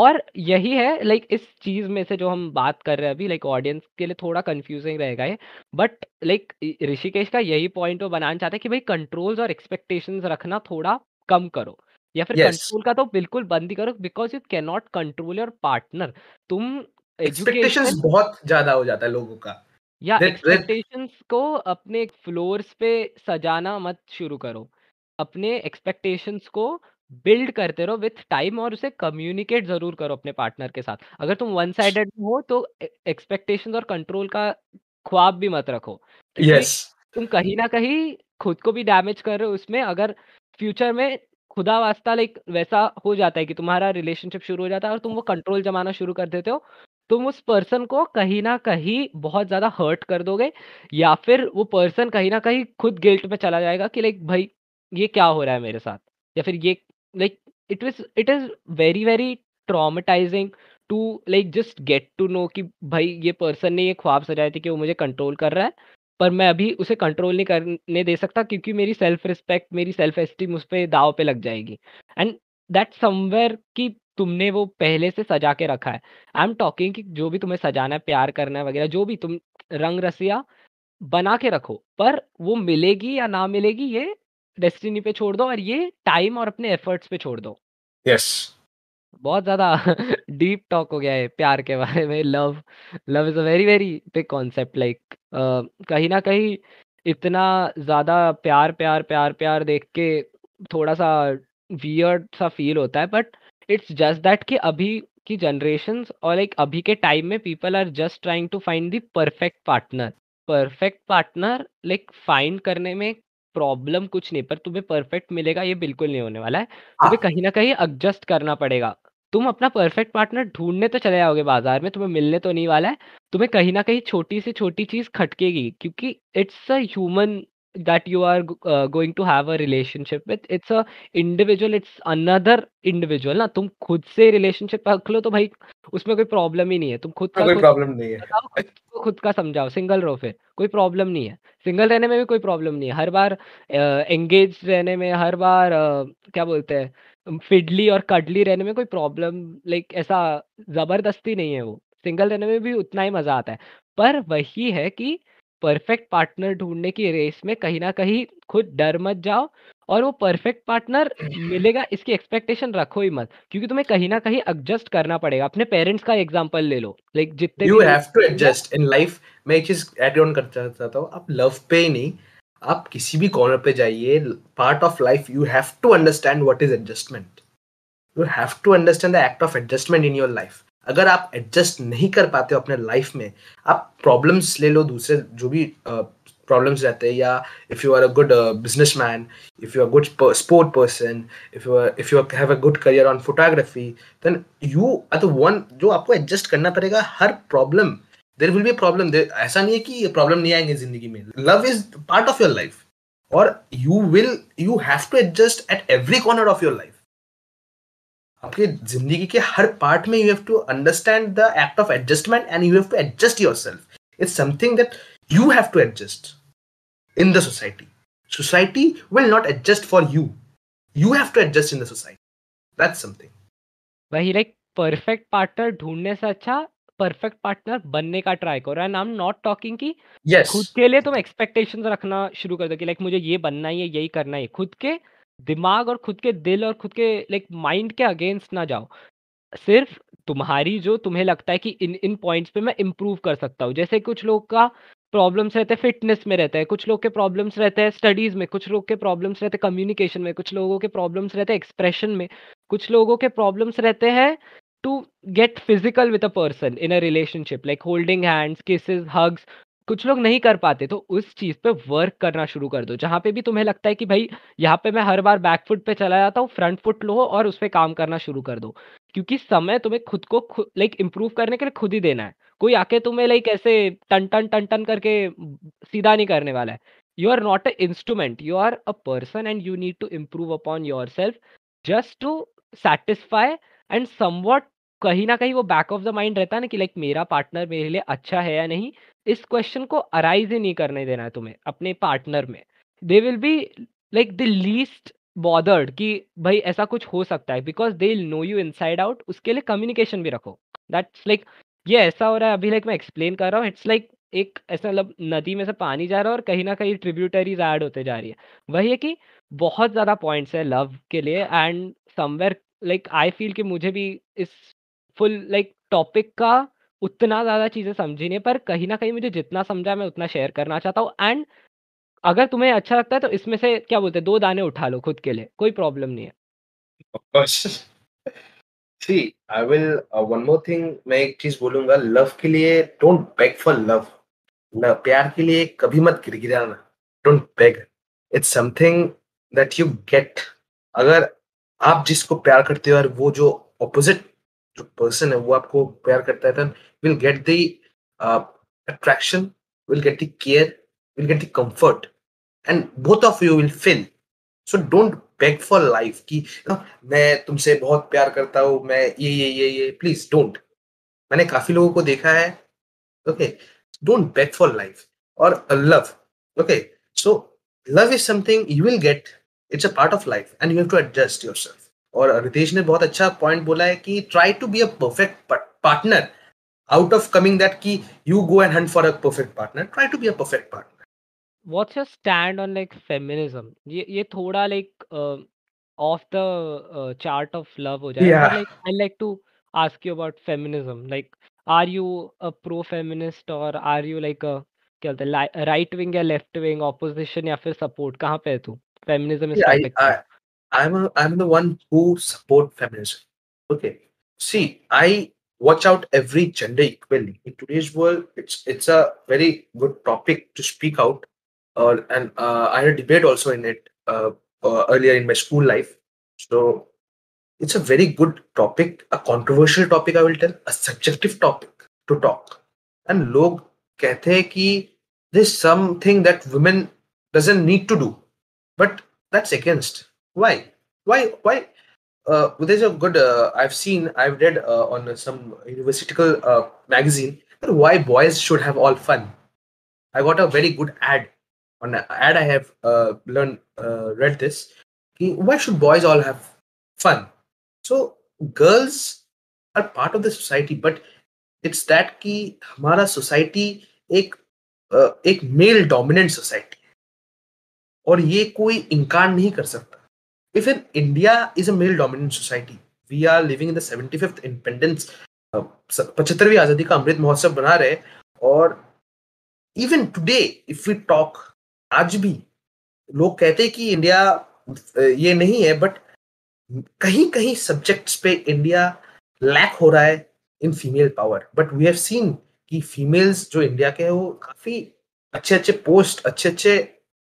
और यही है लाइक इस चीज में से जो हम बात कर रहे हैं अभी लाइक ऑडियंस के लिए थोड़ा कंफ्यूजिंग रहेगा ये बट लाइक ऋषिकेश का यही पॉइंट वो बनाना चाहते हैं कि भाई कंट्रोल्स और एक्सपेक्टेशंस रखना थोड़ा कम करो या फिर कंट्रोल yes. का तो बिल्कुल बंद ही करो because you can not control your partner तुम एजुकेशन बहुत ज्यादा हो जाता है लोगों का या एक्सपेक्टेशंस को अपने फ्लोर्स पे सजाना मत शुरू करो अपने एक्सपेक्टेशंस को बिल्ड करते रहो विथ टाइम और उसे कम्युनिकेट जरूर करो अपने पार्टनर के साथ अगर तुम वन साइडेड हो तो एक्सपेक्टेशन और कंट्रोल का ख्वाब भी मत रखो क्योंकि यस तुम कहीं ना कहीं खुद को भी डैमेज कर रहे हो उसमें अगर फ्यूचर में खुदा वास्ता लाइक वैसा हो जाता है कि तुम्हारा रिलेशनशिप शुरू हो जाता है और तुम वो कंट्रोल जमाना शुरू कर देते हो तुम उस पर्सन को कहीं ना कहीं बहुत ज्यादा हर्ट कर दोगे या फिर वो पर्सन कहीं ना कहीं खुद गिल्ट में चला जाएगा कि लाइक भाई ये क्या हो रहा है मेरे साथ या फिर ये like it was it is very very traumatizing to like just get to know कि भाई ये पर्सन ने ये ख्वाब सजाए थे कि वो मुझे कंट्रोल कर रहा है पर मैं अभी उसे कंट्रोल नहीं करने दे सकता क्योंकि मेरी सेल्फ रिस्पेक्ट मेरी सेल्फ एस्टीम उस पर दाव पे लग जाएगी एंड दैट समवेयर कि तुमने वो पहले से सजा के रखा है आई एम टॉकिंग कि जो भी तुम्हें सजाना है प्यार करना है वगैरह जो भी तुम रंग रसिया बना के रखो पर वो मिलेगी या ना मिलेगी ये डेस्टिनी पे छोड़ दो और ये टाइम और अपने एफर्ट्स पे छोड़ दो यस yes. बहुत ज्यादा डीप टॉक हो गया है प्यार के बारे में love love is a very very big concept like कहीं ना कहीं इतना ज्यादा प्यार प्यार प्यार प्यार देख के थोड़ा सा वियर्ड सा फील होता है बट इट्स जस्ट दैट कि अभी की जनरेशन और लाइक अभी के टाइम में people are just trying to find the perfect partner perfect partner like find करने में प्रॉब्लम कुछ नहीं पर तुम्हें परफेक्ट मिलेगा ये बिल्कुल नहीं होने वाला है तुम्हें हाँ। कहीं ना कहीं एडजस्ट करना पड़ेगा तुम अपना परफेक्ट पार्टनर ढूंढने तो चले जाओगे बाजार में तुम्हें मिलने तो नहीं वाला है तुम्हें कहीं ना कहीं छोटी से छोटी चीज खटकेगी क्योंकि it's a human that you are uh, going to have a relationship with it's a individual it's another individual na तुम खुद से relationship रख लो तो bhai usme koi problem hi नहीं है tum khud ka koi problem nahi hai khud ka samjhao single को fir koi problem single hai single rehne mein bhi koi problem रहने में भी कोई प्रॉब्लम नहीं है हर बार एंगेज रहने में हर बार क्या बोलते हैं फिडली और कडली रहने में कोई प्रॉब्लम लाइक ऐसा जबरदस्ती नहीं है वो सिंगल रहने में भी उतना ही मजा आता है पर वही है कि परफेक्ट पार्टनर ढूंढने की रेस में कहीं ना कहीं खुद डर मत जाओ और वो परफेक्ट पार्टनर मिलेगा इसकी एक्सपेक्टेशन रखो ही मत क्योंकि तुम्हें कहीं ना कहीं एडजस्ट करना पड़ेगा अपने पेरेंट्स का एग्जांपल ले लो लाइक जितने you have to adjust in life मैं एक चीज ऐड ऑन करना चाहता हूं आप लव पे ही नहीं आप किसी भी कॉर्नर पे जाइए part of life you have to understand what is adjustment you have to understand the act of adjustment in your life अगर आप एडजस्ट नहीं कर पाते हो अपने लाइफ में आप प्रॉब्लम्स ले लो दूसरे जो भी प्रॉब्लम्स रहते हैं या if you are a good business man if you are good sport person if you if you have a good career on photography then you are the one जो आपको एडजस्ट करना पड़ेगा हर problem there will be problem ऐसा नहीं है कि problem नहीं आएंगे जिंदगी में love is part of your life और you will you have to adjust at every corner of your life आपके जिंदगी के हर पार्ट में you have to understand the act of adjustment and you have to adjust your self it's something that you have to adjust in the society society will not adjust for you you have to adjust in the society that's something वही like perfect partner ढूंढने से अच्छा perfect partner बनने का try करो and I am not talking की खुद के लिए तुम एक्सपेक्टेशंस रखना शुरू कर दो कि लाइक मुझे ये बनना ही है यही करना है खुद के दिमाग और खुद के दिल और खुद के लाइक माइंड के अगेंस्ट ना जाओ सिर्फ तुम्हारी जो तुम्हें लगता है कि इन इन पॉइंट्स पे मैं इम्प्रूव कर सकता हूँ जैसे कुछ लोग का प्रॉब्लम्स रहते हैं फिटनेस में रहता है कुछ लोग के प्रॉब्लम्स रहते हैं स्टडीज में कुछ लोग के प्रॉब्लम्स रहते हैं कम्युनिकेशन में कुछ लोगों के प्रॉब्लम्स रहते हैं एक्सप्रेशन में कुछ लोगों के प्रॉब्लम्स रहते हैं to get physical with a person in a relationship like holding hands kisses hugs कुछ लोग नहीं कर पाते तो उस चीज पे वर्क करना शुरू कर दो जहाँ पे भी तुम्हें लगता है कि भाई यहाँ पे मैं हर बार बैक फुट पे चला जाता हूँ फ्रंट फुट लो और उस पर काम करना शुरू कर दो क्योंकि समय तुम्हें खुद को लाइक इम्प्रूव करने के लिए खुद ही देना है कोई आके तुम्हें लाइक ऐसे टन टन टन टन करके सीधा नहीं करने वाला है you are not a instrument you are a person and you need to improve upon your self just to satisfy and somewhat कहीं ना कहीं वो बैक ऑफ द माइंड रहता है ना कि लाइक मेरा पार्टनर मेरे लिए अच्छा है या नहीं इस क्वेश्चन को अराइज ही नहीं करने देना है तुम्हें अपने पार्टनर में they will be like the least bothered कि भाई ऐसा कुछ हो सकता है because they know you inside out उसके लिए कम्युनिकेशन भी रखो दैट्स लाइक ये ऐसा हो रहा है अभी लाइक मैं एक्सप्लेन कर रहा हूँ इट्स लाइक एक ऐसा मतलब नदी में से पानी जा रहा है और कहीं ना कहीं ट्रिब्यूटरीज ऐड होते जा रही है वही है कि बहुत ज़्यादा पॉइंट्स है लव के लिए and somewhere like I feel कि मुझे भी इस फुल लाइक टॉपिक का उतना ज्यादा चीजें समझी नहीं पर कहीं ना कहीं मुझे जितना समझा मैं उतना शेयर करना चाहता हूँ एंड अगर तुम्हें अच्छा लगता है तो इसमें से क्या बोलते हैं दो दाने उठा लो खुद के लिए कोई प्रॉब्लम नहीं है see I will one more thing मैं एक चीज बोलूंगा लव के लिए डोंट बेग फॉर लव ना प्यार के लिए कभी मत गिरगिराना don't beg it's something that you get अगर आप जिसको प्यार करते हो और वो जो ऑपोजिट जो पर्सन है वो आपको प्यार करता है then will get the attraction will get the care will get the comfort and both of you will feel so don't beg for life कि हाँ, मैं तुमसे बहुत प्यार करता हूँ मैं ये ये ये ये प्लीज डोंट मैंने काफी लोगों को देखा है okay don't beg for life और love okay so love is something you will get it's a part of life and you have to adjust yourself और रितेश ने बहुत अच्छा पॉइंट बोला है कि try to be a perfect partner out of coming that कि you go and hunt for a perfect partner try to be a perfect partner what's your stand on like feminism ये ये थोड़ा like off the chart of love हो जाएगा like I like to ask you about feminism like are you a pro feminist और are you like a क्या बोलते हैं right wing या लेफ्ट विंग ऑपोजिशन या फिर सपोर्ट कहां पे है तू feminism is I'm a I'm the one who support feminism. Okay. See, I watch out every gender equally. In today's world, it's it's a very good topic to speak out. Uh, and uh, I had a debate also in it uh, uh earlier in my school life. So it's a very good topic, a controversial topic, I will tell, a subjective topic to talk. And log कहते हैं कि this something that women doesn't need to do, but that's against why why why uh, there's a good uh, i've seen i've read uh, on some universitical uh, magazine why boys should have all fun i got a very good ad on an ad i have uh, learned uh, read this why should boys all have fun so girls are part of the society but it's that ki hamara society ek ek male dominant society. और ये कोई इनकार नहीं कर सकता if in India is a male dominant society, we are living in the 75th independence, uh, पचहत्तरवीं आजादी का अमृत महोत्सव बना रहे और even today if we talk आज भी लोग कहते हैं कि इंडिया ये नहीं है बट कहीं कहीं सब्जेक्ट्स पे इंडिया लैक हो रहा है in female power but we have seen कि फीमेल्स जो इंडिया के हैं वो काफी अच्छे अच्छे पोस्ट अच्छे अच्छे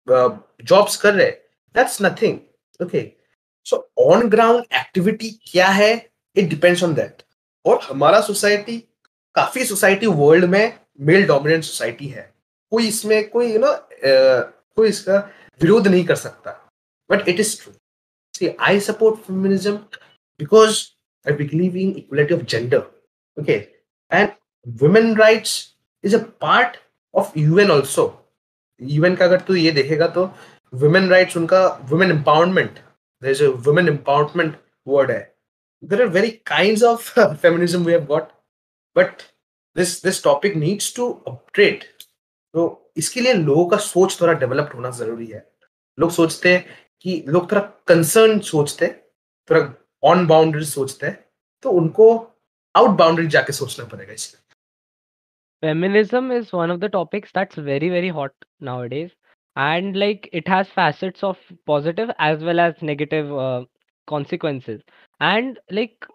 जॉब्स कर रहे हैं that's nothing okay so on ground activity क्या है इट डिपेंड्स ऑन दैट और हमारा सोसाइटी काफी सोसाइटी वर्ल्ड में मेल डोमिनेंट सोसाइटी है कोई इसमें कोई यू नो कोई इसका विरोध नहीं कर सकता but it is true see I support feminism because I believe in equality of gender okay and women rights is a part of UN also UN का अगर तू ये देखेगा तो वुमेन राइट्स उनका women empowerment there's a women empowerment word hai. there are very kinds of feminism we have got but this this topic needs to upgrade तो इसके लिए लोगों का सोच थोड़ा डेवलप्ड होना जरूरी है लोग सोचते हैं कि लोग थोड़ा कंसर्न सोचते हैं थोड़ा ऑन बाउंड्री सोचते हैं तो उनको आउट बाउंड्री जाके सोचना पड़ेगा इसलिए feminism is one of the topics that's very very hot nowadays and like it has facets of positive as well as negative uh, consequences and like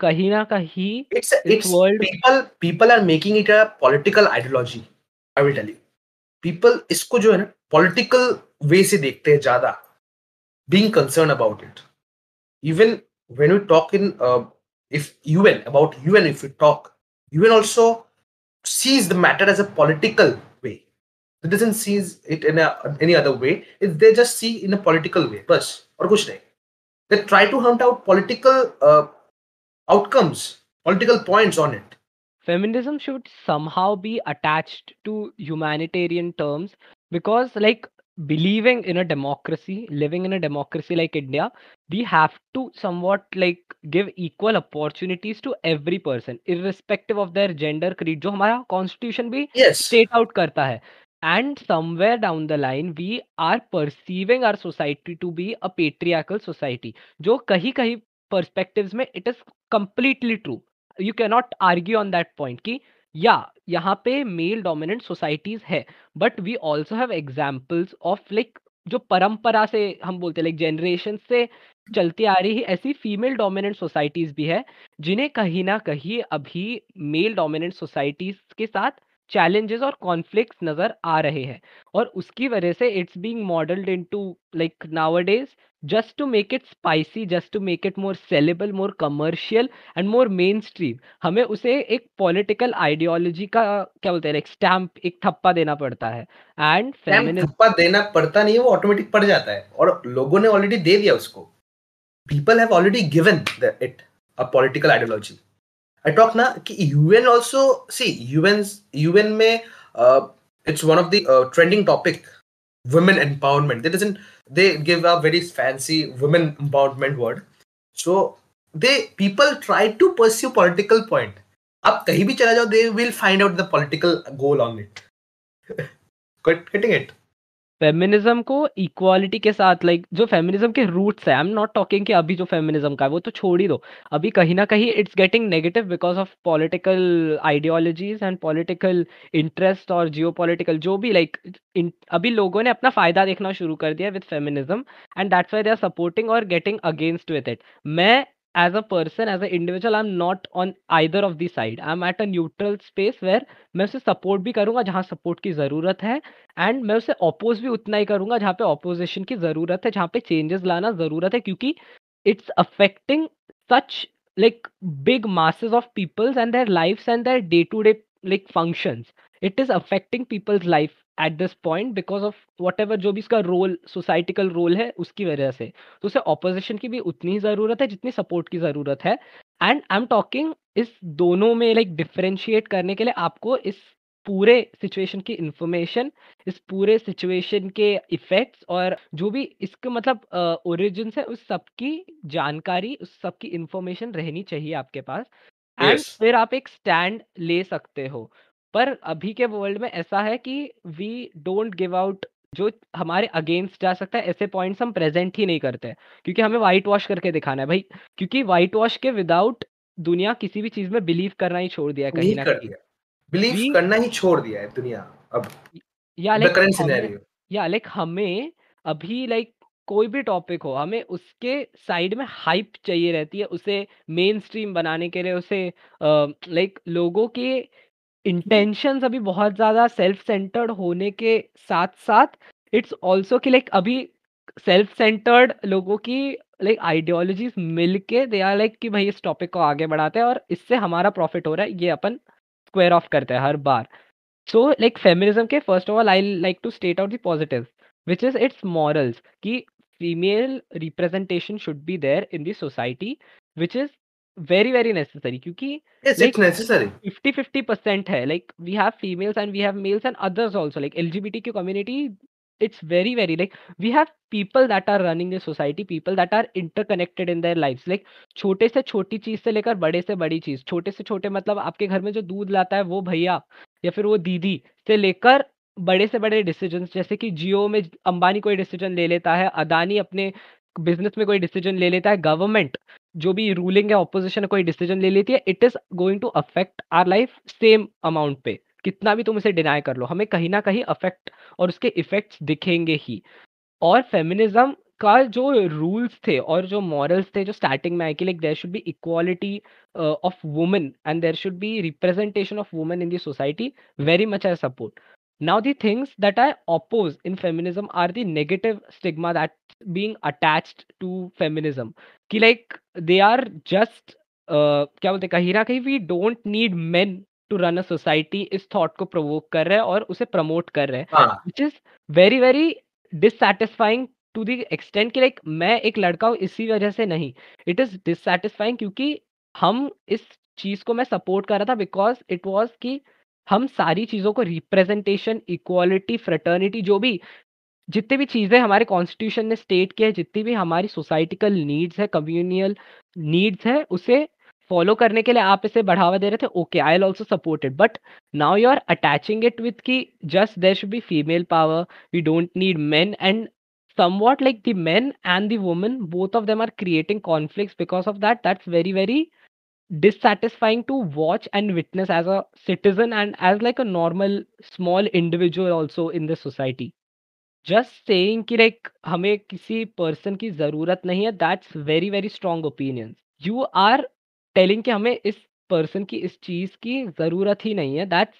kahina kahi it's it's world people people are making it a political ideology i will tell you people इसको जो political ना political वे से देखते हैं ज्यादा being concern about it even when we talk in if UN, about UN, if we talk, UN also sees the matter as a political it doesn't see it in a, any other way if they just see in a political way plus or kuch they try to hunt out political uh, outcomes political points on it feminism should somehow be attached to humanitarian terms because like believing in a democracy living in a democracy like india we have to somewhat like give equal opportunities to every person irrespective of their gender creed jo constitution bhi yes. state out karta hai and somewhere down the line we are perceiving our society to be a patriarchal society jo kahi kahi perspectives mein it is completely true you cannot argue on that point ki या यहाँ पे male dominant societies है but we also have examples of like जो परंपरा से हम बोलते हैं लाइक जनरेशन से चलती आ रही है ऐसी फीमेल डोमिनेंट सोसाइटीज भी है जिन्हें कहीं ना कहीं अभी मेल डोमिनेंट सोसाइटीज के साथ चैलेंजेस और कॉन्फ्लिक्ट नजर आ रहे हैं और उसकी वजह से it's being modelled into like now nowadays just to make it spicy just to make it more sellable more commercial and more mainstream हमें उसे एक पॉलिटिकल आइडियोलॉजी का क्या बोलते हैं स्टैम्प एक थप्पा देना पड़ता है एंड थप्पा देना पड़ता नहीं है वो ऑटोमेटिक पड़ जाता है और लोगों ने ऑलरेडी दे दिया उसको people have already given it a political ideology attack ना कि UN also see UN UN में it's one of the trending topic women empowerment they doesn't they give a very fancy women empowerment word so they people try to pursue political point आप कहीं भी चला जाओ they will find out the political goal on it cutting it feminism को equality के साथ like like, जो feminism के रूट्स है आई एम नॉट टॉकिंग कि अभी जो फेमिनिज्म का है वो तो छोड़ ही दो अभी कहीं ना कहीं it's getting negative because of political ideologies and political interest और जियो जो भी लाइक like, अभी लोगों ने अपना फायदा देखना शुरू कर दिया with feminism and that's why they are supporting और गेटिंग अगेंस्ट विद इट मैं as a person as an individual i'm not on either of the side i'm at a neutral space where मैं उसे support भी करूंगा जहां support की ज़रूरत है एंड मैं उसे अपोज भी उतना ही करूंगा जहां पे अपोजिशन की ज़रूरत है जहां पे चेंजेस लाना ज़रूरत है क्योंकि it's affecting such like big masses of peoples and their lifes and their day to day like functions it is affecting peoples life at this point because of whatever जो भी इसका role societal role है उसकी वजह से तो उसे opposition की भी उतनी ही ज़रूरत है जितनी सपोर्ट की ज़रूरत है एंड आई एम टॉकिंग इस दोनों में लाइक like, डिफ्रेंशिएट करने के लिए आपको इस पूरे सिचुएशन की इंफॉर्मेशन इस पूरे सिचुएशन के इफेक्ट्स और जो भी इसके मतलब ओरिजिन है उस सब की जानकारी उस सब की इंफॉर्मेशन रहनी चाहिए आपके पास एंड yes. फिर आप एक स्टैंड ले सकते हो पर अभी के वर्ल्ड में ऐसा है कि वी डोंट गिव आउट जो हमारे अगेंस्ट जा सकता है ऐसे पॉइंट्स हम प्रेजेंट ही नहीं करते क्योंकि हमें वाइट वॉश करके दिखाना है भाई क्योंकि वाइट वॉश के विदाउट दुनिया किसी भी चीज में बिलीव करना ही छोड़ दिया कहीं ना कहीं बिलीव करना ही छोड़ दिया है दुनिया अब या लाइक या लाइक हमें अभी लाइक कोई भी टॉपिक हो हमें उसके साइड में हाइप चाहिए रहती है उसे मेन स्ट्रीम बनाने के लिए उसे लाइक लोगों के इंटेंशन अभी बहुत ज्यादा सेल्फ सेंटर्ड होने के साथ साथ इट्स ऑल्सो कि लाइक अभी सेल्फ सेंटर्ड लोगों की लाइक आइडियोलॉजीज मिल के दे आर लाइक कि भाई इस टॉपिक को आगे बढ़ाते हैं और इससे हमारा प्रॉफिट हो रहा है ये अपन स्क्वायर ऑफ करते हैं हर बार सो लाइक फेमिनिज्म के first of all I like to state out the positive which is it's morals कि female representation should be there in the society society which is very very necessary क्योंकि yes, like, it's necessary. 50 percent है like we have females and we have males and others also like L LGBT की community it's very very like we have people that are running the society people that are interconnected in their life like छोटे से छोटी चीज से लेकर बड़े से बड़ी चीज छोटे से छोटे मतलब आपके घर में जो दूध लाता है वो भैया या फिर वो दीदी से लेकर बड़े से बड़े डिसीजन जैसे कि जियो में अंबानी कोई डिसीजन ले लेता है अदानी अपने बिजनेस में कोई डिसीजन ले लेता है गवर्नमेंट जो भी रूलिंग या ऑपोजिशन कोई डिसीजन ले लेती है it is going to affect our life same amount पे कितना भी तुम इसे डिनाई कर लो हमें कहीं ना कहीं अफेक्ट और उसके इफेक्ट्स दिखेंगे ही और फेमिनिज्म का जो रूल्स थे और जो मॉरल्स थे जो स्टार्टिंग में आए कि like there should be equality of women and there should be representation of women in the society very much I support Now, the things that I oppose in feminism are the negative stigma that's being attached to feminism. Ki like they are just uh, क्या बोलते हैं कहीं ना कहीं we don't need men to run a society इस thought को provoke कर रहे हैं और उसे प्रमोट कर रहे हैं which is very very dissatisfying to the extent कि लाइक मैं एक लड़का हूँ इसी वजह से नहीं इट इज डिससेटिस्फाइंग क्योंकि हम इस चीज को मैं सपोर्ट कर रहा था बिकॉज इट वॉज कि हम सारी चीजों को रिप्रेजेंटेशन इक्वालिटी फ्रेटर्निटी जो भी जितनी भी चीजें हमारे कॉन्स्टिट्यूशन ने स्टेट किया है जितनी भी हमारी सोसाइटिकल नीड्स है कम्युनियल नीड्स है उसे फॉलो करने के लिए आप इसे बढ़ावा दे रहे थे okay I'll also supported but now you are attaching it with की just there should be female power we don't need men and somewhat like the man and the women both of them are creating conflicts because of that that's very very dissatisfying to watch and witness as a citizen and as like a normal small individual also in the society just saying ki like hame kisi person ki zarurat nahi hai that's very very strong opinions you are telling ki hame is person ki is cheez ki zarurat hi nahi that's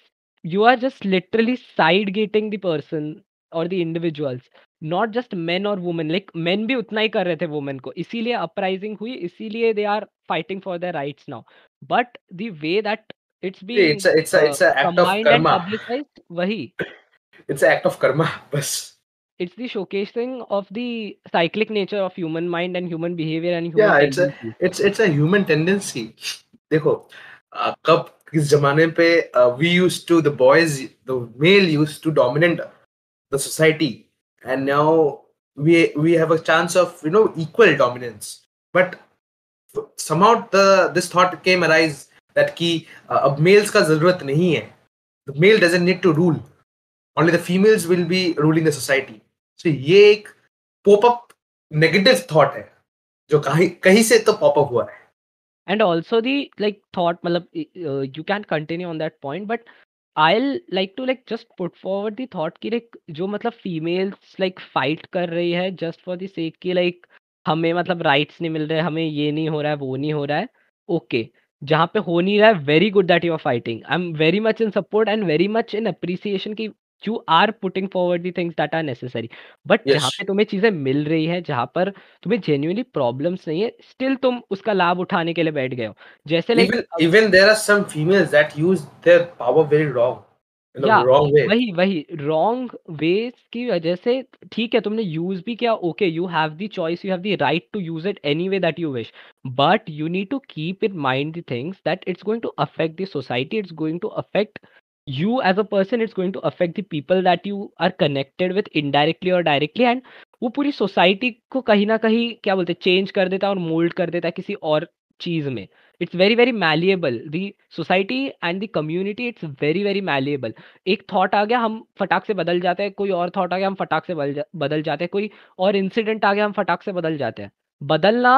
you are just literally side gating the person or the individuals not just man और women like man भी उतना ही कर रहे थे women को इसीलिए uprising हुई इसीलिए they are fighting for their right now but the way that it's being it's it's it's act of karma वही इट्स एक्ट ऑफ कर्मा बस it's the showcasing of the cyclic nature of human mind and human behavior and human yeah it's tendency. a it's it's a human tendency देखो कब किस जमाने पे we used to the boys the male used to dominate the society and now we we have a chance of you know equal dominance. But somehow the this thought came arise that ki uh, ab males ka zarurat nahi hai. The male doesn't need to rule. Only the females will be ruling the society. So ये एक pop up negative thought है जो कहीं कहीं से तो pop up हुआ है and also the like thought malab, uh, you can continue on that point but I like to like just put forward the thought कि लाइक जो मतलब फीमेल्स लाइक फाइट कर रही है जस्ट फॉर दी सेक कि like हमें मतलब rights नहीं मिल रहे हमें ये नहीं हो रहा है वो नहीं हो रहा है ओके जहाँ पे हो नहीं रहा है very good that you are fighting I am very much in support and very much in appreciation की you are putting forward the things that are necessary but जहां पे तुम्हें चीजें मिल रही है जहां पर तुम्हें जेन्युइनली प्रॉब्लम्स नहीं है स्टिल तुम उसका लाभ उठाने के लिए बैठ गए हो जैसे like even there are some females that use their power very wrong wrong in a या वही वही रॉन्ग वेज की वजह से ठीक है तुमने यूज भी किया okay you have the choice you have the right to use it any way that you wish but you need to keep in mind the things that it's going to affect the society it's going to affect you as a person it's going to affect the people that you are connected with indirectly or directly and वो पूरी society को कहीं ना कहीं क्या बोलते हैं change कर देता है और मोल्ड कर देता है किसी और चीज में it's very very malleable the society and the community it's very very malleable एक थॉट आ गया हम फटाक से बदल जाते हैं कोई और थॉट आ गया हम फटाक से बदल, जा, बदल जाते हैं कोई और इंसिडेंट आ गया हम फटाक से बदल जाते हैं बदलना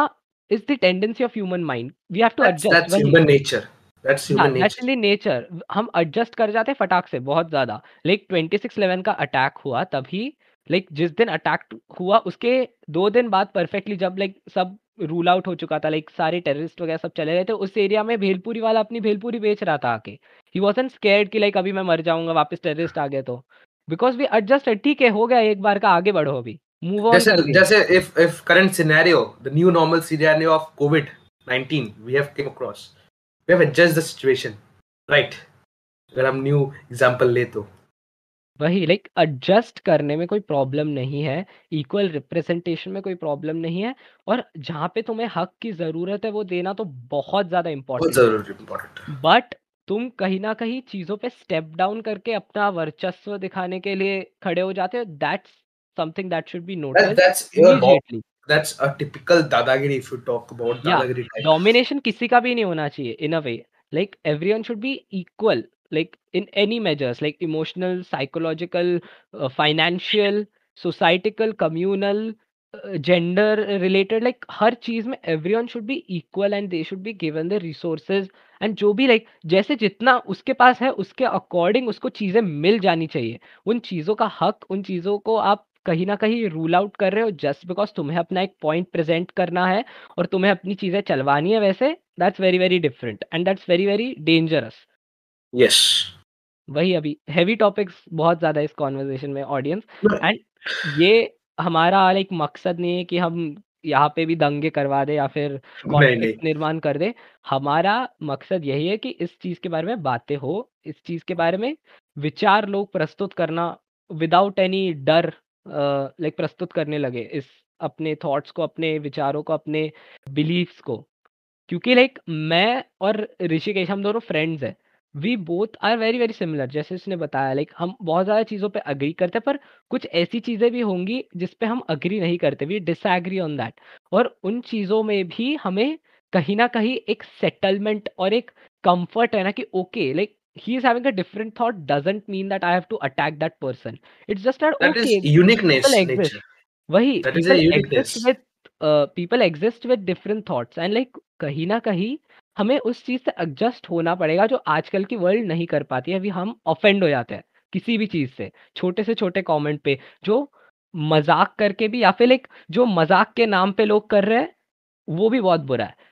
is the tendency of human mind we have to adjust human nature nature हाँ, हम एडजस्ट कर जाते हैं फटाक से बहुत ज्यादा लाइक ट्वेंटी सिक्स इलेवन का अटैक हुआ तभी लाइक जिस दिन अटैक हुआ उसके दो दिन बाद परफेक्टली जब लाइक सब रूल आउट हो चुका था लाइक सारे टेररिस्ट वगैरह सब चले गए थे उस एरिया में भेलपुरी वाला अपनी भेलपुरी बेच रहा था आके ही वॉज एन कि लाइक अभी मैं मर जाऊंगा वापस टेररिस्ट आ गए तो बिकॉज वी एडजस्ट ठीक है हो गया एक बार का आगे बढ़ो अभी मूव ऑन जैसे जैसे if if current scenario the new normal scenario of COVID 19 we have came across we have adjust the situation right अगर हम न्यू एग्जांपल ले तो वही लाइक like, एडजस्ट करने में कोई प्रॉब्लम नहीं है इक्वल रिप्रेजेंटेशन में कोई प्रॉब्लम नहीं है और जहां पे तुम्हें हक की जरूरत है वो देना तो बहुत ज्यादा बहुत इम्पोर्टेंट जरूरी इम्पोर्टेंट बट तुम कहीं ना कहीं चीजों पे स्टेप डाउन करके अपना वर्चस्व दिखाने के लिए खड़े हो जाते हो that's something that should be noted that's that's immediately that's a typical dadagiri if you talk about dadagiri yeah. type. domination kisi ka bhi nahi hona chahiye in a way like everyone should be equal like in any measures like emotional psychological uh, financial societal communal uh, gender related like हर चीज में everyone should be equal and they should be given the resources and जो भी like like, जैसे जितना उसके पास है उसके अकॉर्डिंग उसको चीजें मिल जानी चाहिए उन चीजों का हक उन चीजों को आप कहीं ना कहीं रूल आउट कर रहे हो जस्ट बिकॉज तुम्हें अपना एक पॉइंट प्रेजेंट करना है और तुम्हें अपनी चीजें चलवानी है वैसे that's very very different and that's very very dangerous yes वही अभी हैवी टॉपिक्स बहुत ज्यादा इस कॉन्वर्जेशन में ऑडियंस एंड ये हमारा एक मकसद नहीं है कि हम यहाँ पे भी दंगे करवा दे या फिर निर्माण कर दे हमारा मकसद यही है कि इस चीज के बारे में बातें हो इस चीज के बारे में विचार लोग प्रस्तुत करना विदाउट एनी डर लाइक प्रस्तुत करने लगे इस अपने थॉट्स को अपने विचारों को अपने बिलीव्स को क्योंकि लाइक मैं और ऋषिकेश हम दोनों फ्रेंड्स हैं we both are very very similar जैसे उसने बताया लाइक like, हम बहुत ज़्यादा चीज़ों पे अग्री करते हैं पर कुछ ऐसी चीज़ें भी होंगी जिस पे हम अग्री नहीं करते वी डिसएग्री ऑन दैट और उन चीज़ों में भी हमें कहीं ना कहीं एक सेटलमेंट और एक कंफर्ट है ना कि okay like he is having a different thought doesn't mean that I have to attack that person. It's just that, that okay, is uniqueness. People exist. Nature. Wahi, that people exist with uh, people exist with different thoughts and like कहीं ना कहीं हमें उस चीज से adjust होना पड़ेगा जो आजकल की वर्ल्ड नहीं कर पाती है अभी हम ऑफेंड हो जाते हैं किसी भी चीज से छोटे से छोटे कमेंट पे जो मजाक करके भी या फिर लाइक जो मजाक के नाम पे लोग कर रहे हैं वो भी बहुत बुरा है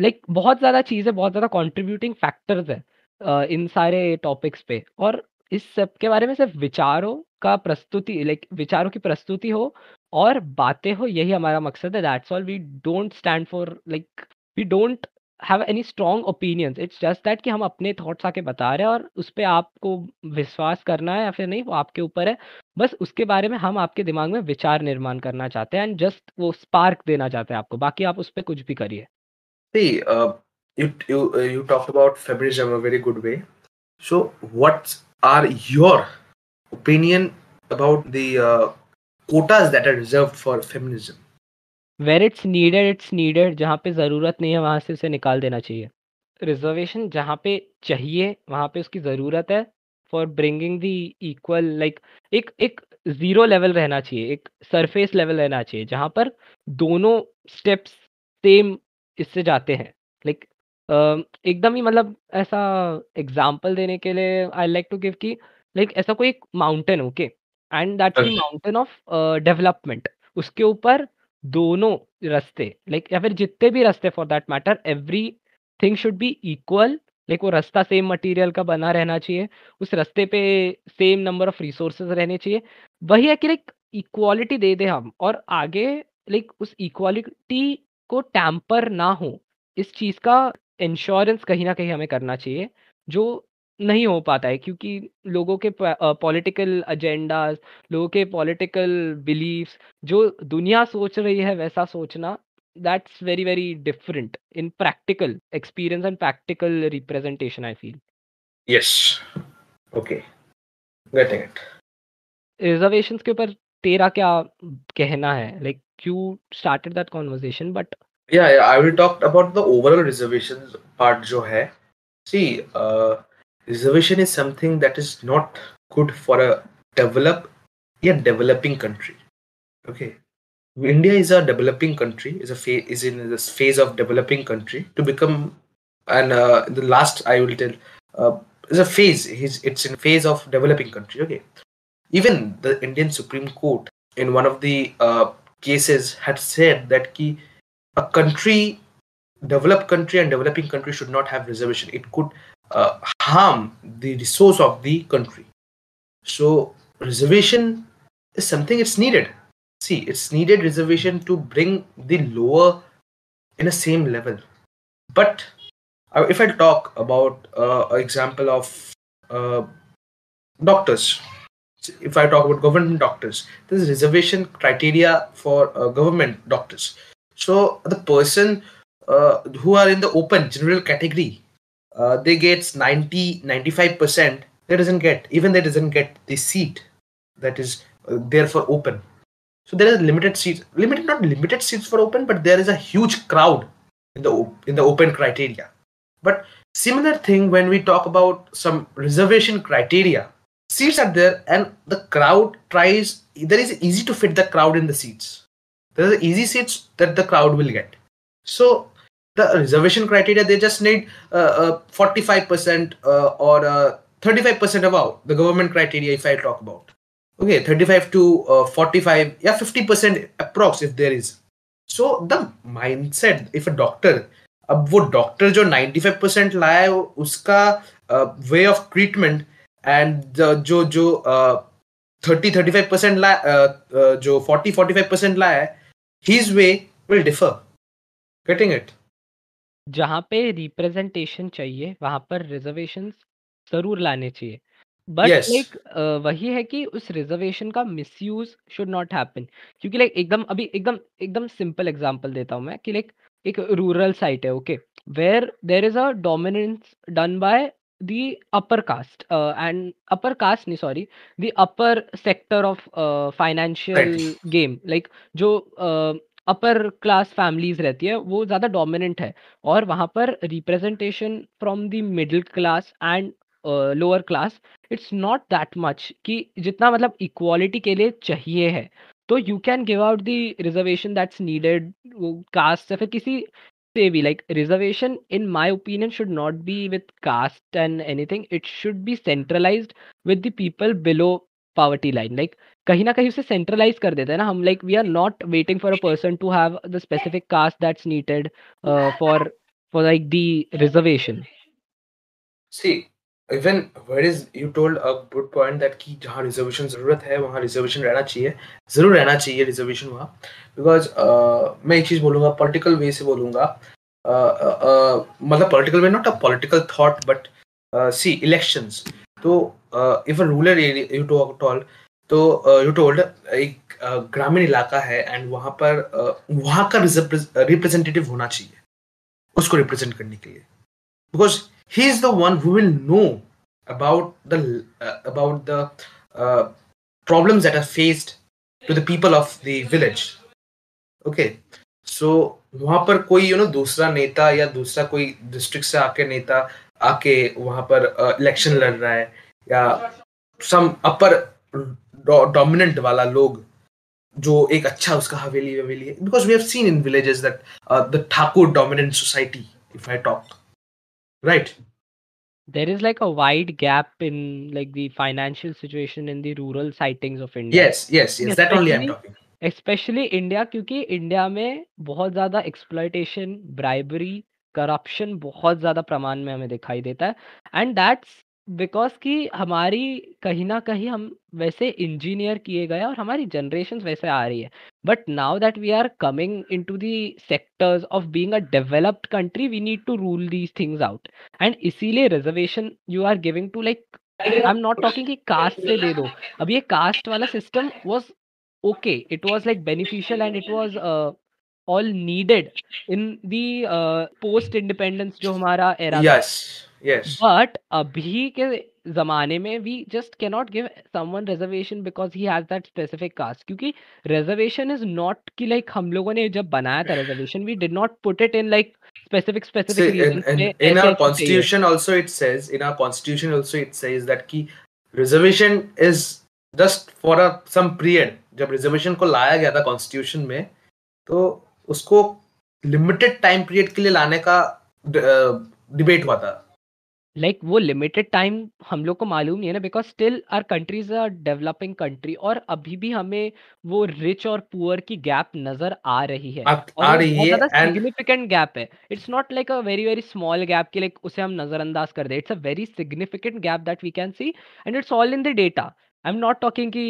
लाइक बहुत ज्यादा चीजें बहुत ज्यादा कॉन्ट्रीब्यूटिंग फैक्टर्स है इन सारे टॉपिक्स पे और इस सब के बारे में सिर्फ विचारों का प्रस्तुति लाइक विचारों की प्रस्तुति हो और बातें हो यही हमारा मकसद है that's all we don't stand for like we don't have any strong opinions it's just that कि हम अपने थॉट्स आके बता रहे हैं और उस पर आपको विश्वास करना है या फिर नहीं वो आपके ऊपर है बस उसके बारे में हम आपके दिमाग में विचार निर्माण करना चाहते हैं एंड जस्ट वो स्पार्क देना चाहते हैं आपको बाकी आप उस पर कुछ भी करिए you you, uh, you talked about feminism in a very good way. So, what are your opinion about the uh, quotas that are reserved for feminism? Where it's needed it's needed जहाँ पे ज़रूरत नहीं है वहाँ से उसे निकाल देना चाहिए रिजर्वेशन जहाँ पे चाहिए वहाँ पे उसकी ज़रूरत है for bringing the equal like एक एक ज़ीरो लेवल रहना चाहिए एक सरफेस लेवल रहना चाहिए जहाँ पर दोनों स्टेप्स सेम इससे जाते हैं लाइक एकदम ही मतलब ऐसा एग्जाम्पल देने के लिए आई लाइक टू गिव की लाइक ऐसा कोई एक mountain okay and that is mountain of development उसके ऊपर दोनों रस्ते लाइक या फिर जितने भी रस्ते for that matter everything should be equal like वो रास्ता सेम मटेरियल का बना रहना चाहिए उस रास्ते पे सेम नंबर ऑफ रिसोर्सेज रहने चाहिए वही है कि लाइक इक्वालिटी दे दे हम और आगे लाइक उस इक्वालिटी को टैम्पर ना हो इस चीज का इंश्योरेंस कहीं ना कहीं हमें करना चाहिए जो नहीं हो पाता है क्योंकि लोगों के पॉलिटिकल एजेंडाज लोगों के पॉलिटिकल बिलीव्स जो दुनिया सोच रही है वैसा सोचना that's very very different in practical experience and practical representation I feel yes okay getting it reservations के ऊपर तेरा क्या कहना है like you started that conversation but yeah, yeah i will talk about the overall reservations part jo hai. see uh, reservation is something that is not good for a develop, yet developing country okay india is a developing country is a phase is in this phase of developing country to become and uh, the last i will tell uh, is a phase it's, it's in phase of developing country okay even the indian supreme court in one of the uh, cases had said that key a country, developed country and developing country should not have reservation. It could uh, harm the resource of the country. So reservation is something it's needed. See, it's needed reservation to bring the lower in a same level. But uh, if I talk about uh, example of uh, doctors, if I talk about government doctors, there's reservation criteria for uh, government doctors. So the person uh, who are in the open general category, uh, they get 90, 95%. They doesn't get, even they doesn't get the seat that is uh, there therefore open. So there is limited seats, limited, not limited seats for open, but there is a huge crowd in the, in the open criteria. But similar thing when we talk about some reservation criteria, seats are there and the crowd tries, there is easy to fit the crowd in the seats there's are easy seats that the crowd will get. So the reservation criteria they just need uh, uh, 45% uh, or 35% uh, above the government criteria if i talk about okay 35 to uh, 45 yeah 50% approx if there is so the mindset if a doctor अब वो doctor जो 95 percent लाया है उसका way of treatment and जो जो thirty thirty five percent लाया जो फोर्टी फोर्टी फाइव परसेंट लाया है his way will differ. Getting it? जहाँ पे रिप्रेजेंटेशन चाहिए वहां पर रिजर्वेशन जरूर लाने चाहिए बट Yes. लाइक वही है कि उस रिजर्वेशन का misuse should not happen क्योंकि लाइक एकदम अभी एकदम एकदम सिंपल एग्जाम्पल देता हूँ मैं कि लाइक एक रूरल साइट है okay where there is a dominance done by the upper caste uh, and upper caste नहीं sorry the upper sector of uh, financial right. game like जो अपर क्लास फैमिलीज रहती है वो ज़्यादा dominant है और वहाँ पर representation from the middle class and lower class it's not that much कि जितना मतलब इक्वालिटी के लिए चाहिए है तो you can give out the reservation that's needed caste या फिर किसी maybe like reservation in my opinion should not be with caste and anything it should be centralized with the people below poverty line like कहीं ना कहीं उसे centralise कर देते हैं ना हम like we are not waiting for a person to have the specific caste that's needed for for like the reservation See, even where is you told a good point that कि जहाँ reservation ज़रूरत है वहाँ reservation रहना चाहिए ज़रूर रहना चाहिए रिजर्वेशन वहाँ बिकॉज uh, मैं एक चीज़ बोलूँगा पॉलिटिकल वे से बोलूँगा uh, uh, मतलब political way not a political thought but see elections तो if a rural area you told तो यू टोल्ड एक uh, ग्रामीण इलाका है एंड वहाँ पर uh, वहाँ का रिप्रेजेंटेटिव होना चाहिए उसको रिप्रेजेंट करने के लिए because he is the one who will know about the uh, about the uh, problems that are faced to the people of the village okay so वहाँ पर कोई यू you नो know, दूसरा नेता या दूसरा कोई डिस्ट्रिक्ट से आके नेता आके वहाँ पर इलेक्शन uh, लड़ रहा है या सम अपर डोमिनेंट वाला लोग जो एक अच्छा उसका हवेली हवेली है because we have seen in villages that the Thakur dominant society if I talk Right. There is like a wide gap in like the financial situation in the rural sightings of India. Yes, yes, yes. That only I'm talking. Specially India क्योंकि India में बहुत ज्यादा exploitation bribery corruption बहुत ज्यादा प्रमाण में हमें दिखाई देता है एंड दैट्स बिकॉज कि हमारी कहीं ना कहीं हम वैसे इंजीनियर किए गए और हमारी जनरेशन वैसे आ रही है but now that we are coming into the sectors of being a developed country we need to rule these things out and इसीलिए reservation you are giving to like I'm not talking कि caste से दे दो अब ये caste वाला system was okay it was like beneficial and it was uh, all needed in the uh, post independence जो हमारा era yes yes but अभी के जमाने में we just cannot give someone reservation because he has that specific caste क्योंकि reservation is not कि like हम लोगों ने जब बनाया था reservation we did not put it in like specific specific See, reasons in, in, in our constitution also it says in our constitution also it says that ki reservation is just for a some period जब reservation को लाया गया था constitution में तो उसको limited time period के लिए लाने का डिबेट हुआ था लाइक वो लिमिटेड टाइम हम लोग को मालूम नहीं है ना because still are countries are developing country और अभी भी हमें वो रिच और पुअर की गैप नजर आ रही है आ, और आ रही है सिग्निफिकेंट गैप है it's not like a very very small gap के लाइक उसे हम नजरअंदाज कर दे it's a very significant gap that we can see and it's all in the data I am not talking कि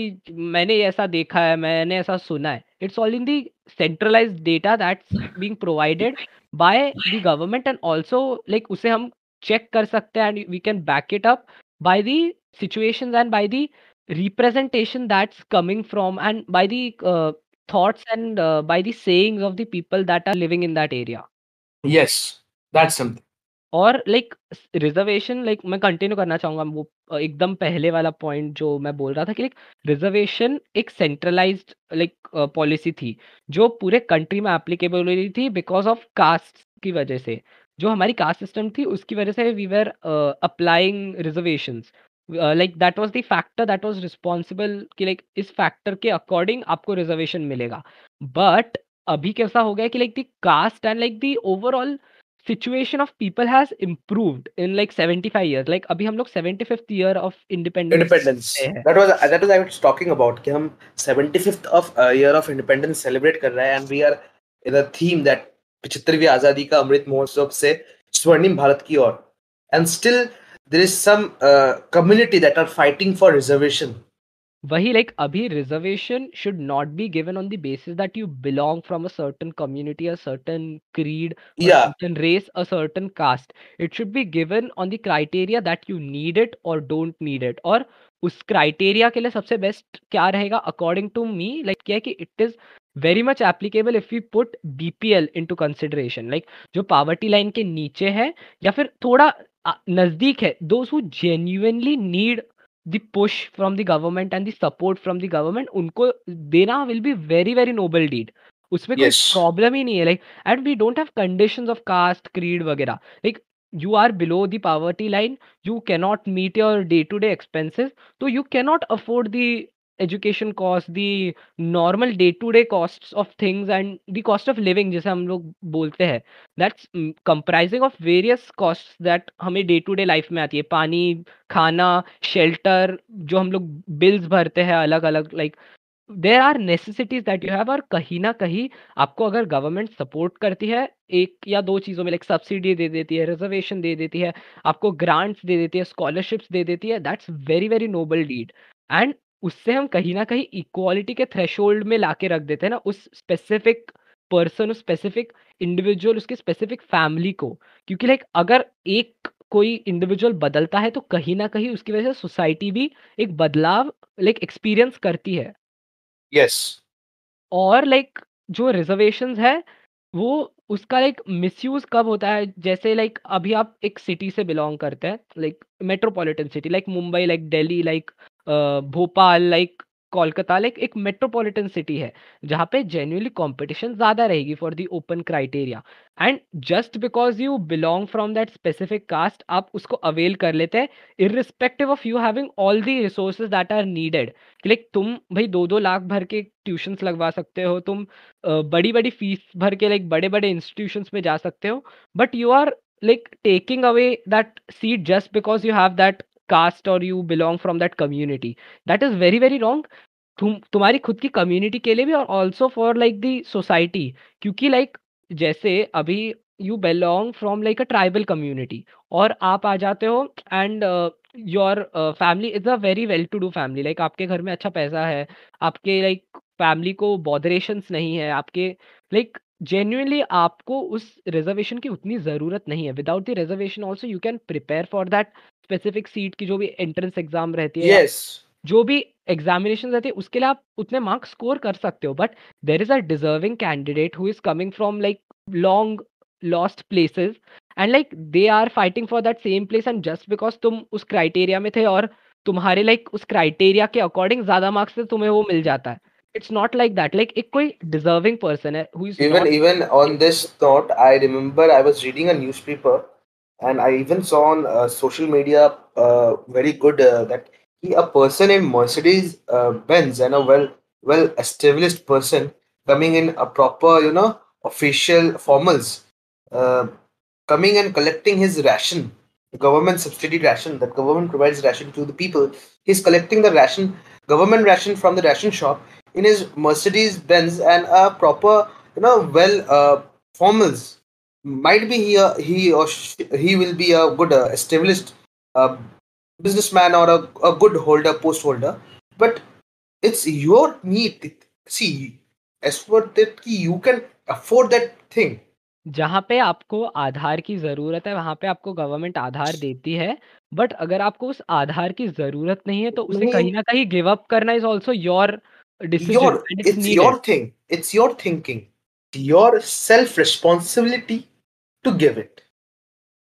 मैंने ऐसा देखा है मैंने ऐसा सुना है it's all in the centralise data that's being provided by the government and also like उसे हम चेक कर सकते हैं and we can back it up by the situations and by the representation that's coming from and by the thoughts and by the sayings of the people that are living in that area yes that's that's uh, uh, और like reservation like मैं continue करना चाहूंगा वो एकदम पहले वाला point जो मैं बोल रहा था कि लाइक रिजर्वेशन एक सेंट्रलाइज्ड लाइक पॉलिसी थी जो पूरे कंट्री में एप्लीकेबल हो रही थी बिकॉज ऑफ कास्ट की वजह से जो हमारी कास्ट सिस्टम थी उसकी वजह से we were applying reservation like that was the factor that was responsible कि लाइक like, इस फैक्टर के अकॉर्डिंग आपको रिजर्वेशन मिलेगा बट अभी कैसा हो गया कि like the caste and like the overall situation of people has improved in like 75 year like अभी हम लोग seventy fifth year of independence independence that was that was I was talking about कि हम seventy fifth of year of independence celebrate कर रहे हैं and we are in a theme that पिछहत्तरवीं आजादी का अमृत महोत्सव से स्वर्णिम भारत की ओर and still there is some community that are fighting for reservation वही लाइक अभी reservation should not be given on the basis that you belong from a certain community a certain creed या race a certain caste it should be given on the criteria that you need it और don't need it और उस criteria के लिए सबसे best क्या रहेगा according to me like क्या है कि it is very much applicable if you put BPL into consideration like जो पावर्टी लाइन के नीचे है या फिर थोड़ा नजदीक है those genuinely need the push from the government and the support from the government उनको देना will be very very noble deed उसमें yes. कोई प्रॉब्लम ही नहीं है like and we don't have conditions of caste creed वगैरह like you are below the poverty line you cannot meet your day to day expenses तो you cannot afford the education cost the normal day to day cost of things and the cost of living जैसे हम लोग बोलते हैं that's comprising of various cost दैट हमें day to day life में आती है पानी खाना शेल्टर जो हम लोग बिल्स भरते हैं अलग अलग like there are necessities that you have और कहीं ना कहीं आपको अगर गवर्नमेंट सपोर्ट करती है एक या दो चीज़ों में लाइक सब्सिडी दे देती है रिजर्वेशन दे देती है आपको ग्रांट्स दे देती है स्कॉलरशिप्स दे देती है that's very very noble deed एंड उससे हम कहीं ना कहीं इक्वालिटी के थ्रेशोल्ड में लाके रख देते हैं ना उस स्पेसिफिक पर्सन उस स्पेसिफिक इंडिविजुअल उसके स्पेसिफिक फैमिली को क्योंकि लाइक अगर एक कोई इंडिविजुअल बदलता है तो कहीं ना कहीं उसकी वजह से सोसाइटी भी एक बदलाव लाइक एक्सपीरियंस करती है यस yes. और लाइक जो रिजर्वेशन है वो उसका लाइक मिसयूज कब होता है जैसे लाइक अभी आप एक सिटी से बिलोंग करते हैं like metropolitan city like Mumbai like Delhi like Bhopal like Kolkata like एक मेट्रोपॉलिटन सिटी है जहाँ पे जेन्यूनली कंपटीशन ज़्यादा रहेगी for the open criteria and just because you belong from that specific caste आप उसको अवेल कर लेते हैं irrespective of you having all the resources that are needed like तुम भाई दो दो लाख भर के ट्यूशन्स लगवा सकते हो तुम बड़ी बड़ी फीस भर के लाइक बड़े बड़े इंस्टीट्यूशंस में जा सकते हो but you are like taking away that seat just because you have that caste और you belong from that community that is very very wrong तुम तुम्हारी खुद की कम्युनिटी के लिए भी और also for like the society क्योंकि लाइक like, जैसे अभी you belong from like a tribal community और आप आ जाते हो and your family is a very well to do family like आपके घर में अच्छा पैसा है आपके लाइक like, फैमिली को बॉदरेशंस नहीं है आपके लाइक like, जेन्यूनली आपको उस रिजर्वेशन की उतनी ज़रूरत नहीं है without the reservation also you can prepare for that specific seat की जो भी एंट्रेंस एग्जाम रहती है yes. जो भी एग्जामिनेशन रहती है उसके लिए आप उतने मार्क्स स्कोर कर सकते हो but there is a deserving candidate who is coming from like long lost places and like they are fighting for that same place and just because तुम उस क्राइटेरिया में थे और तुम्हारे लाइक उस क्राइटेरिया के अकॉर्डिंग ज्यादा मार्क्स से तुम्हें वो मिल जाता है it's not like that like a koi deserving person who is even not... even on this thought i remember i was reading a newspaper and i even saw on uh, social media uh, very good uh, that he, a person in mercedes uh, benz and a well well established person coming in a proper you know official formals uh, coming and collecting his ration the government subsidy ration that government provides ration to the people he's collecting the ration government ration from the ration shop in his Mercedes Benz and a proper, you know, well uh, formals. Might be he, uh, he or she, he will be a good uh, established uh, businessman or a, a good holder, post holder. But it's your need. See, as for that, ki you can afford that thing. जहाँ पे आपको आधार की ज़रूरत है वहाँ पे आपको government आधार देती है बट अगर आपको उस आधार की ज़रूरत नहीं है तो उसे कहीं ना कहीं गिव अप करना is also your decision. Your, it's, it's your thing. It's your thinking. Your self responsibility to give it.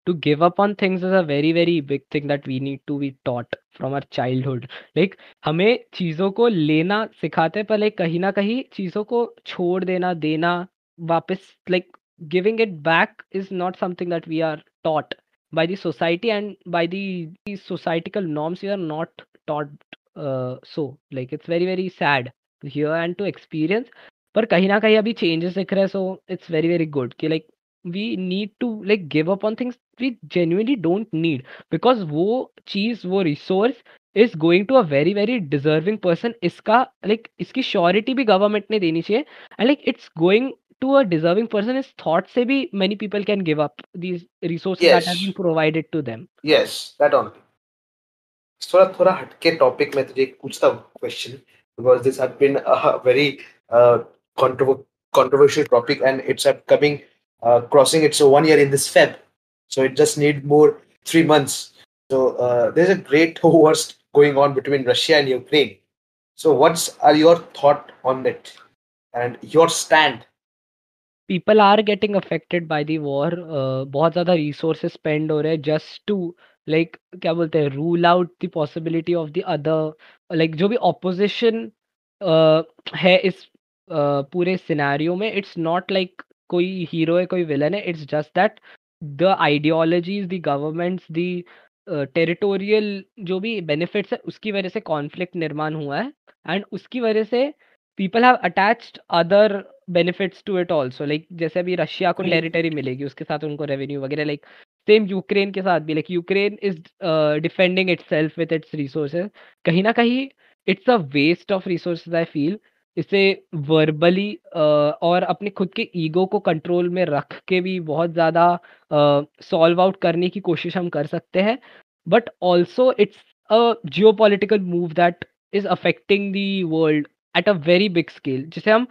To give up on things is a very very big thing that we need to be taught from our childhood. Like, हमें चीज़ों को लेना सिखाते हैं, पर like कहीं ना कहीं चीज़ों को छोड़ देना देना वापस like giving it back is not something that we are taught by the society and by the, the societal norms we are not taught uh, so like it's very very sad here and to experience पर कहीं ना कहीं अभी changes दिख रहे हैं so it's very very good कि like we need to like give up on things we genuinely don't need because वो चीज़ वो resource is going to a very very deserving person इसका लाइक like, इसकी surety भी government ने देनी चाहिए and like it's going to a deserving person is thought से भी many people can give up these resources that have been provided to them yes that on थोड़ा थोड़ा हटके टॉपिक में तुझे पूछता हूँ question because this had been a very uh, controversial controversial topic and it's coming uh, crossing its so one year in this feb so it just need more three months so uh, there's a great war going on between russia and ukraine so what's are your thought on it and your stand people are getting affected by the war uh, बहुत resources spend or just to like क्या बोलते हैं rule out the possibility of the other like जो भी opposition है इस पूरे scenario में इट्स नॉट लाइक कोई हीरो है कोई विलन है it's just that the ideologies the governments the territorial जो भी बेनिफिट्स है उसकी वजह से कॉन्फ्लिक्ट निर्माण हुआ है एंड उसकी वजह से people have attached other benefits to it also like जैसे अभी रशिया को टेरिटरी मिलेगी उसके साथ उनको रेवेन्यू वगैरह लाइक सेम यूक्रेन के साथ भी like Ukraine is defending its self with its resources कहीं ना कहीं it's a waste of resources I feel इसे वर्बली uh, और अपने खुद के ईगो को कंट्रोल में रख के भी बहुत ज़्यादा सॉल्व uh, आउट करने की कोशिश हम कर सकते हैं but also it's a geo political move that is affecting the world at a very big scale जिसे हम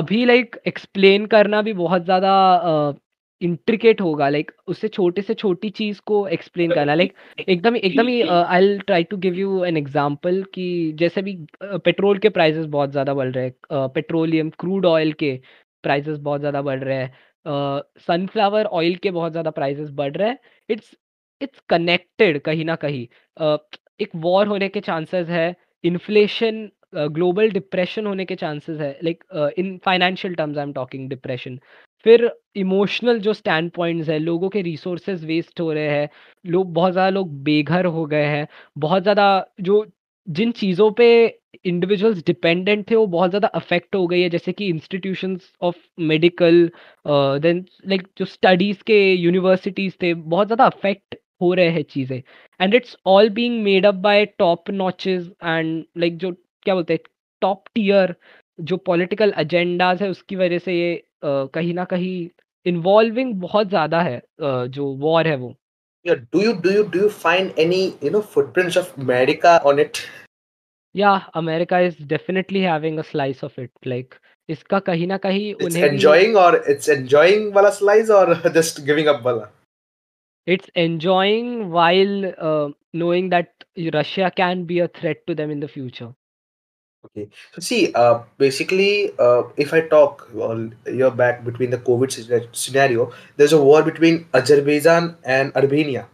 अभी लाइक like, एक्सप्लेन करना भी बहुत ज़्यादा uh, इंट्रिकेट होगा लाइक like, उससे छोटे से छोटी चीज को एक्सप्लेन करना लाइक एकदम एकदम ही I try to give you an example कि जैसे भी पेट्रोल uh, के प्राइसेस बहुत ज्यादा बढ़ रहे हैं पेट्रोलियम क्रूड ऑयल के प्राइसेस बहुत ज्यादा बढ़ रहे हैं सनफ्लावर uh, ऑयल के बहुत ज्यादा प्राइसेस बढ़ रहे हैं इट्स इट्स कनेक्टेड कहीं ना कहीं uh, एक वॉर होने के चांसेस है इन्फ्लेशन ग्लोबल डिप्रेशन होने के चांसेस है like in financial terms I am talking depression फिर इमोशनल जो स्टैंड पॉइंट्स है लोगों के रिसोर्सेज वेस्ट हो रहे हैं लोग बहुत ज़्यादा लोग बेघर हो गए हैं बहुत ज़्यादा जो जिन चीज़ों पे इंडिविजुअल्स डिपेंडेंट थे वो बहुत ज़्यादा अफेक्ट हो गई है जैसे कि institutions of medical then like जो स्टडीज़ के यूनिवर्सिटीज़ थे बहुत ज़्यादा अफेक्ट हो रहे हैं चीज़ें and it's all being made up by top notches and like जो क्या बोलते हैं टॉप टीयर जो पॉलिटिकल एजेंडाज है उसकी वजह से ये कहीं ना कहीं इन्वॉल्विंग बहुत ज्यादा है जो वॉर है वो do you do you do you find any you know footprints of America on it या America is definitely having a slice of it like इसका कहीं ना कहीं उन्हें एंजॉयिंग और इट्स एंजॉयिंग वाला स्लाइस और जस्ट गिविंग अप वाला it's enjoying while knowing that Russia can be a threat to them in the future Okay. So see, uh, basically, uh, if I talk well, a year back between the COVID scenario, there's a war between Azerbaijan and Armenia.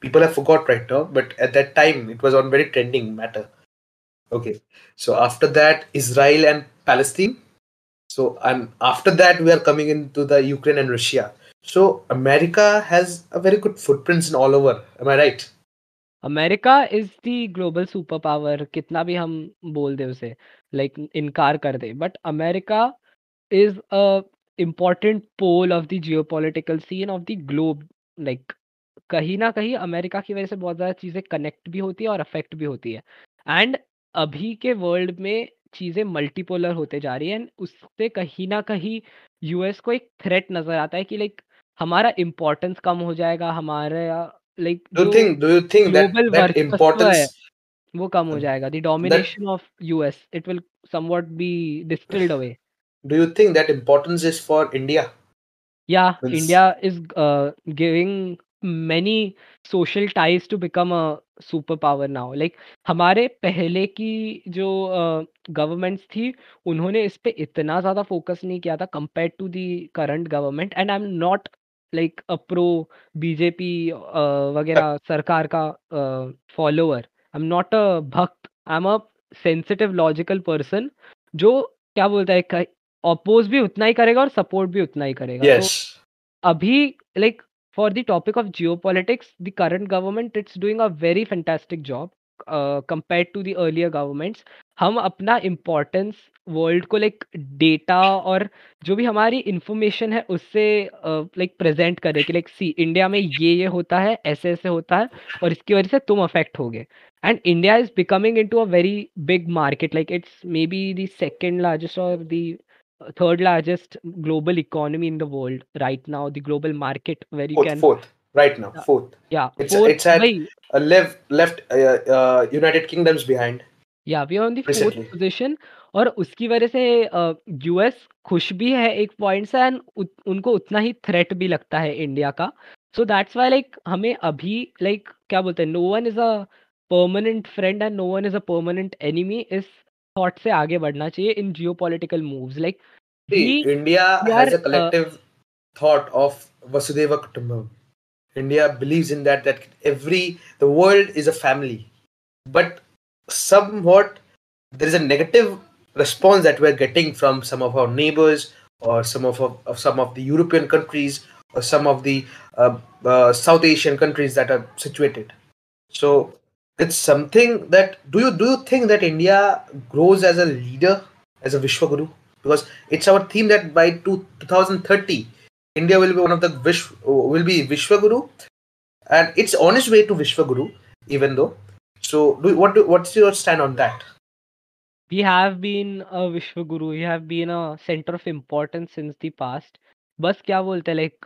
People have forgot right now, but at that time it was on very trending matter. Okay. So after that, Israel and Palestine. So and after that, we are coming into the Ukraine and Russia. So America has a very good footprints in all over. Am I right? America is the global super power कितना भी हम बोल दे उसे like इनकार कर दे but America is a important pole of the geo political scene of the globe like कहीं ना कहीं अमेरिका की वजह से बहुत ज़्यादा चीज़ें कनेक्ट भी होती है और अफेक्ट भी होती है एंड अभी के वर्ल्ड में चीज़ें मल्टीपोलर होते जा रही है एंड उससे कहीं ना कहीं यूएस को एक थ्रेट नज़र आता है कि लाइक हमारा इम्पोर्टेंस कम हो जाएगा हमारा वो कम हो hmm. जाएगा the domination of US it will be distilled away do you think that is for India या India is giving many social ties to become super power ना हो लाइक हमारे पहले की जो गवर्नमेंट्स uh, थी उन्होंने इस पे इतना ज़्यादा फोकस नहीं किया था compare to the current government and I am not like a pro BJP वगैरह सरकार का follower I am not a bhakt I am a sensitive logical person जो क्या बोलता है अपोज भी उतना ही करेगा और सपोर्ट भी उतना ही करेगा तो yes. तो अभी like for the topic of geo politics the current government it's doing a very fantastic job compare to the earlier governments हम अपना इम्पोर्टेंस वर्ल्ड को लाइक डेटा और जो भी हमारी इंफॉर्मेशन है उससे लाइक प्रेजेंट कर रहे कि लाइक सी इंडिया में ये ये होता है ऐसे ऐसे होता है और इसकी वजह से तुम अफेक्ट हो and India is becoming in a very big market like it's may be the second largest और the third largest global economy in the world right now the global market very can right now yeah. fourth yeah it's fourth, it's at a left left uh, uh, united kingdoms behind yeah we और उसकी वजह से US खुश भी है एक point से and उनको उतना ही थ्रेट भी लगता है इंडिया का सो दैट्स वाई लाइक हमें अभी लाइक like, क्या बोलते हैं no one is a permanent friend and no one is a permanent enemy इस थॉट से आगे बढ़ना चाहिए in geo political move like India thought of वसुदेव कुटुंबम India believes in that that every the world is a family, but somewhat there is a negative response that we're getting from some of our neighbors or some of, of, some of the European countries or some of the uh, uh, South Asian countries that are situated. So it's something that do you do you think that India grows as a leader as a Vishwaguru? Because it's our theme that by two, 2030, India will be one of the Vish, will be Vishwaguru, and it's on its way to Vishwaguru, even though. So, do, what do, what's your stand on that? we have been a Vishwaguru. We have been a center of importance since the past. बस क्या बोलते हैं like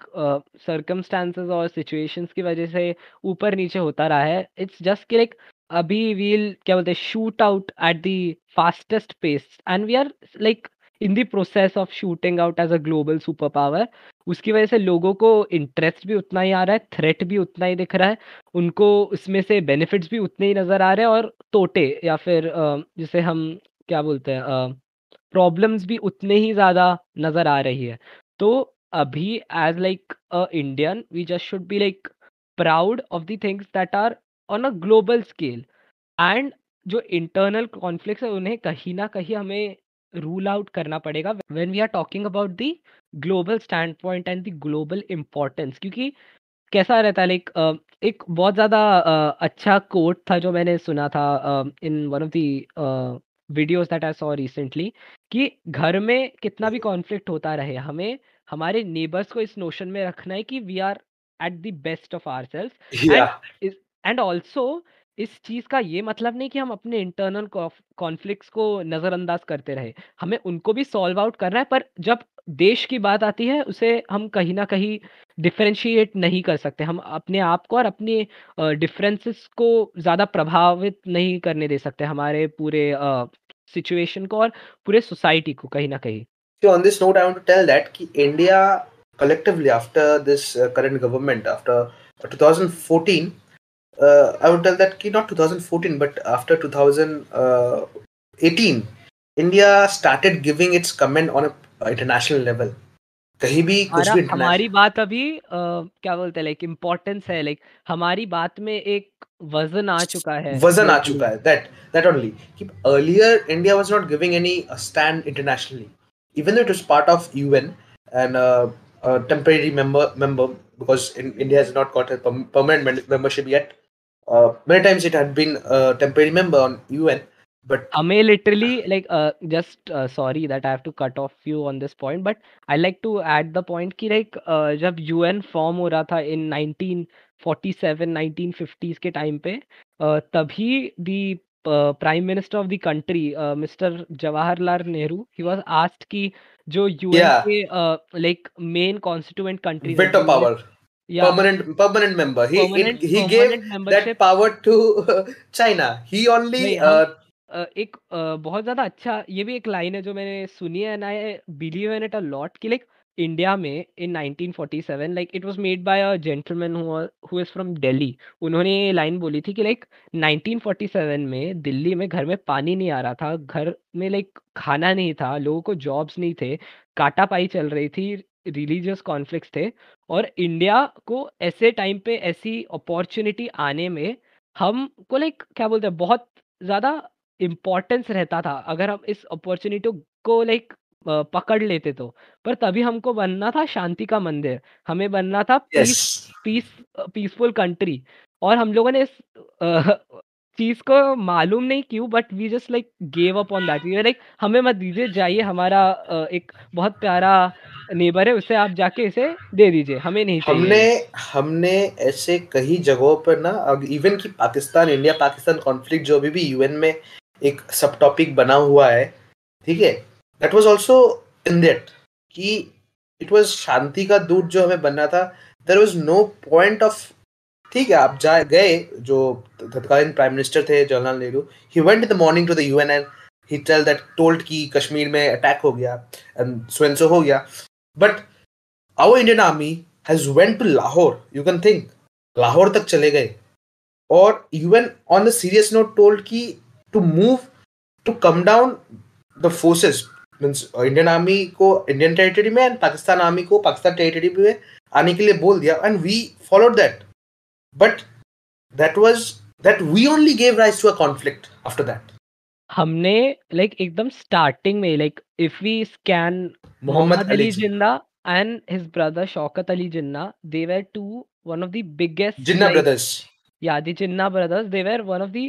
circumstances और situations की वजह से ऊपर नीचे होता रहा है इट्स जस्ट कि लाइक अभी वील क्या बोलते हैं shoot out at the fastest pace and we are like in the process of shooting out as a global super power उसकी वजह से लोगों को इंटरेस्ट भी उतना ही आ रहा है थ्रेट भी उतना ही दिख रहा है उनको उसमें से बेनिफिट्स भी उतने ही नज़र आ रहे हैं और तोटे या फिर जिसे हम क्या बोलते हैं प्रॉब्लम्स भी उतने ही ज़्यादा नज़र आ रही है तो अभी as like a Indian we just should be like proud of the things that are on a global scale and जो इंटरनल कॉन्फ्लिक्ट है उन्हें कहीं ना कहीं हमें रूल आउट करना पड़ेगा when we are talking about the global stand point and the global importance क्योंकि कैसा रहता है लाइक एक बहुत ज़्यादा अच्छा कोट था जो मैंने सुना था in one of the videos that I saw recently कि घर में कितना भी हम्म। कॉन्फ्लिक्ट होता रहे हमें हमारे नेबर्स को इस नोशन में रखना है कि we are at the best of our self and also इस चीज का ये मतलब नहीं कि हम अपने इंटरनल कॉन्फ्लिक्ट्स को नजरअंदाज करते रहे हमें उनको भी सॉल्व आउट करना है पर जब देश की बात आती है उसे हम कहीं ना कहीं डिफ्रेंशिएट नहीं कर सकते हम अपने आप को और अपने डिफरेंसेस को ज़्यादा प्रभावित नहीं करने दे सकते हमारे पूरे सिचुएशन को और पूरे सोसाइटी को कहीं ना कहीं So on this note, I want to tell that ki India collectively after this uh, current government after 2014 uh, uh, I would tell that ki not 2014, but after 2018, India started giving its comment on a international level. कहीं भी कुछ भी हमारी बात अभी आ, क्या बोलते हैं लाइक इम्पोर्टेंस है लाइक like, हमारी बात में एक वजन आ चुका है वजन आ चुका है दैट दैट ओनली कि earlier India was not giving any stand internationally even it is part of UN and temporary member member because India has not got a permanent membership yet uh, many times it had been a uh, temporary member on UN. But Amey literally, like, uh, just uh, sorry that I have to cut off you on this point, but I like to add the point that like uh, UN form or रहा in 1947, 1950s के time pe, uh, तभी the uh, prime minister of the country, uh, Mr. Jawaharlal Nehru, he was asked कि जो UN yeah. के uh, like main constituent countries veto power yeah. permanent permanent member. He permanent, it, he gave membership. that power to China. He only. Uh, uh, एक uh, बहुत ज्यादा अच्छा ये भी एक लाइन है जो मैंने सुनी है and I believe in it a lot कि लाइक इंडिया में in 1947 like it was made by a gentleman who is from Delhi उन्होंने ये लाइन बोली थी कि लाइक 1947 में दिल्ली में घर में पानी नहीं आ रहा था घर में लाइक खाना नहीं था लोगों को जॉब्स नहीं थे काटा पाई चल रही थी रिलीजियस कॉन्फ्लिक्ट्स थे और इंडिया को ऐसे टाइम पे ऐसी अपॉर्चुनिटी आने में हम को लाइक क्या बोलते हैं बहुत ज़्यादा इम्पोर्टेंस रहता था अगर हम इस अपॉर्चुनिटी को लाइक पकड़ लेते तो पर तभी हमको बनना था शांति का मंदिर हमें बनना था पीस पीस पीसफुल कंट्री और हम लोगों ने इस चीज को मालूम नहीं क्यों but we just like gave up on that we like हमें मत दीजिए जाइए हमारा एक बहुत प्यारा नेबर है उसे आप जाके इसे दे दीजिए हमें नहीं चाहिए हमने हमने ऐसे कई जगहों पर ना इवन कि पाकिस्तान इंडिया पाकिस्तान कॉन्फ्लिक्ट जो अभी भी यूएन में एक सब टॉपिक बना हुआ है ठीक है that was also in that कि इट वाज शांति का दूत जो हमें बनना था there was no point of ठीक है आप जाए गए जो तत्कालीन प्राइम मिनिस्टर थे Jawaharlal Nehru he went in the morning to the N and he tell that told की कश्मीर में अटैक हो गया एंड स्वेंसो हो गया but our Indian army has went to Lahore you can think Lahore तक चले गए और UN on the serious note told की to move to come down the forces means Indian army को इंडियन टेरिटरी में एंड पाकिस्तान आर्मी को पाकिस्तान टेरिटरी में आने के लिए बोल दिया and we followed that but that was that we only gave rise to a conflict after that हमने like, एकदम स्टार्टिंग में like if we scan Mohammad Ali Jinnah and his brother Shaukat Ali Jinnah they were two one of the biggest Jinnah brothers या Jinnah brothers they were one of the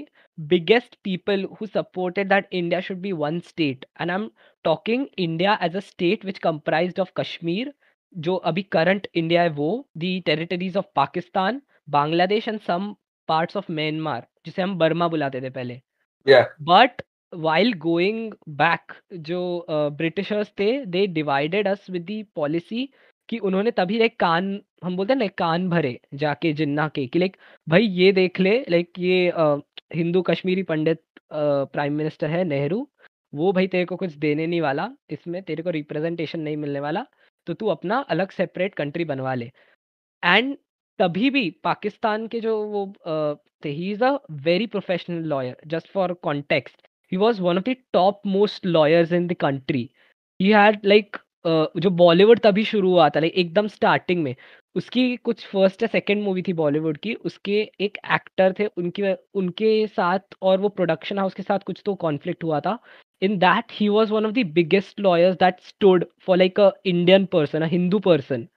biggest people who supported that India should be one state. And I'm talking India as a state which comprised of Kashmir, जो अभी current India है वो, the territories of Pakistan, Bangladesh and some parts of Myanmar जिसे हम Burma बुलाते थे पहले but while going back जो ब्रिटिशर्स थे they divided us with the policy कि उन्होंने तभी एक कान हम बोलते हैं ना कान भरे जाके जिन्ना के कि लाइक भाई ये देख ले लाइक ये हिंदू कश्मीरी पंडित प्राइम मिनिस्टर है नेहरू वो भाई तेरे को कुछ देने नहीं वाला इसमें तेरे को रिप्रेजेंटेशन नहीं मिलने वाला तो तू अपना अलग सेपरेट कंट्री बनवा ले एंड तभी भी पाकिस्तान के जो वो थे he is a very professional lawyer just for context he was one of the top most lawyers in the country he had like जो बॉलीवुड तभी शुरू हुआ था लाइक एकदम स्टार्टिंग में उसकी कुछ फर्स्ट या सेकेंड मूवी थी बॉलीवुड की उसके एक एक्टर थे उनकी उनके साथ और वो प्रोडक्शन हाउस के साथ कुछ तो कॉन्फ्लिक्ट हुआ था in that he was one of the biggest lawyers that stood for like a Indian person a Hindu person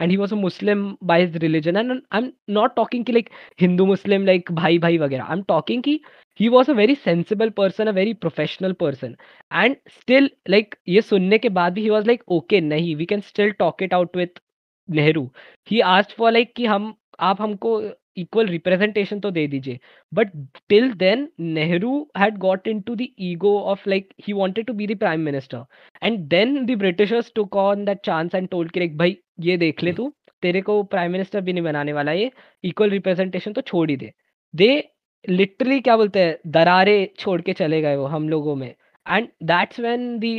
and he was a Muslim by his religion and I am not talking की like Hindu Muslim like भाई भाई वगैरह I am talking की he was a very sensible person a very professional person and still like ये सुनने के बाद भी ही वॉज लाइक ओके नहीं we can still talk it out with Nehru he asked for like कि हम आप हमको इक्वल रिप्रेजेंटेशन तो दे दीजिए but till then Nehru had got in to the ego of like he wanted to be the prime minister and then the britishers took on that chance and told कि भाई ये देख ले हम्म। तू तेरे को प्राइम मिनिस्टर भी नहीं बनाने वाला ये इक्वल रिप्रेजेंटेशन तो छोड़ ही दे दे लिटरली क्या बोलते हैं दरारे छोड़ के चले गए वो हम लोगों में and that's when the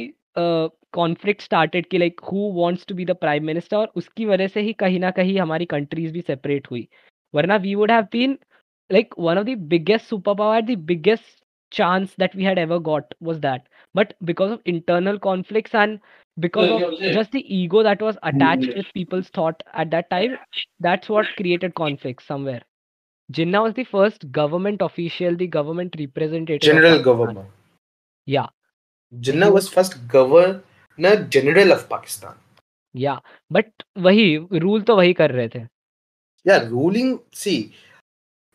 conflict started कि like who wants to be the prime minister और उसकी वजह से ही कहीं ना कहीं हमारी कंट्रीज भी सेपरेट हुई Varna, we would have been like one of the biggest superpower, the biggest chance that we had ever got was that. But because of internal conflicts and because of just the ego that was attached with people's thought at that time, that's what created conflicts somewhere. Jinnah was the first government official, the government representative. General governor. Yeah. Jinnah was first governor general of Pakistan. Yeah, but वही rule? तो वही कर रहे थे yeah, ruling. See,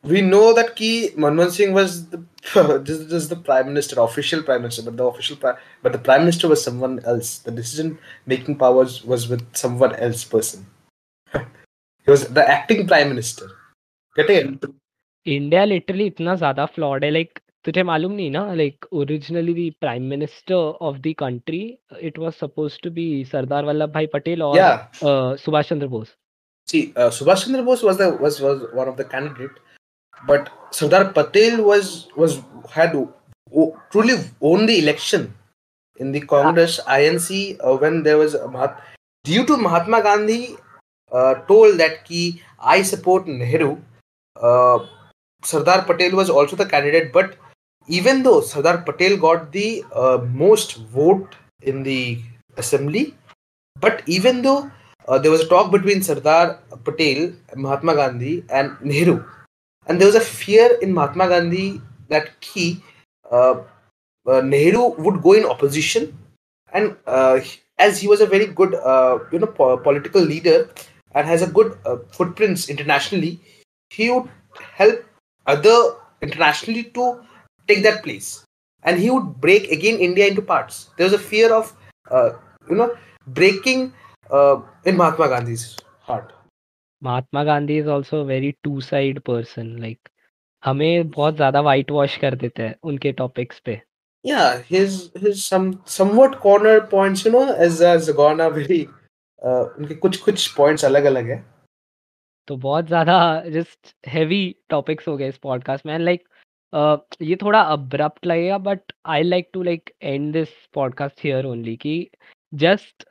we know that Ki Manmohan Singh was the, this is the prime minister, official prime minister, but the official but the prime minister was someone else. The decision making powers was with someone else person. he was the acting prime minister. Getting it? India literally इतना ज्यादा flawed है like तुझे मालूम नहीं ना like originally the prime minister of the country it was supposed to be Sardar Vallabhbhai Patel और सुभाष चंद्र Bose see uh, Subhash Chandra Bose was the was was one of the candidate, but Sardar Patel was was had truly won the election in the Congress INC uh, when there was a Mahat- due to Mahatma Gandhi uh, told that ki I support Nehru. Uh, Sardar Patel was also the candidate, but even though Sardar Patel got the uh, most vote in the assembly, but even though uh, there was a talk between Sardar Patel, Mahatma Gandhi, and Nehru. And there was a fear in Mahatma Gandhi that he, uh, uh, Nehru would go in opposition. And uh, as he was a very good, uh, you know, po- political leader and has a good uh, footprints internationally, he would help other internationally to take that place. And he would break again India into parts. There was a fear of, you know, breaking uh, in Mahatma Gandhi's heart. Mahatma Gandhi is also a very two side person. Like हमें बहुत ज्यादा white wash कर देते हैं उनके topics पे yeah his his some somewhat corner points you know as as Zagorna very uh, उनके कुछ कुछ पॉइंट्स अलग अलग है तो बहुत ज्यादा जस्ट हेवी टॉपिक्स हो गए इस पॉडकास्ट में लाइक like, uh, ये थोड़ा अब्रप्ट लगेगा but I like to like end this podcast here only कि जस्ट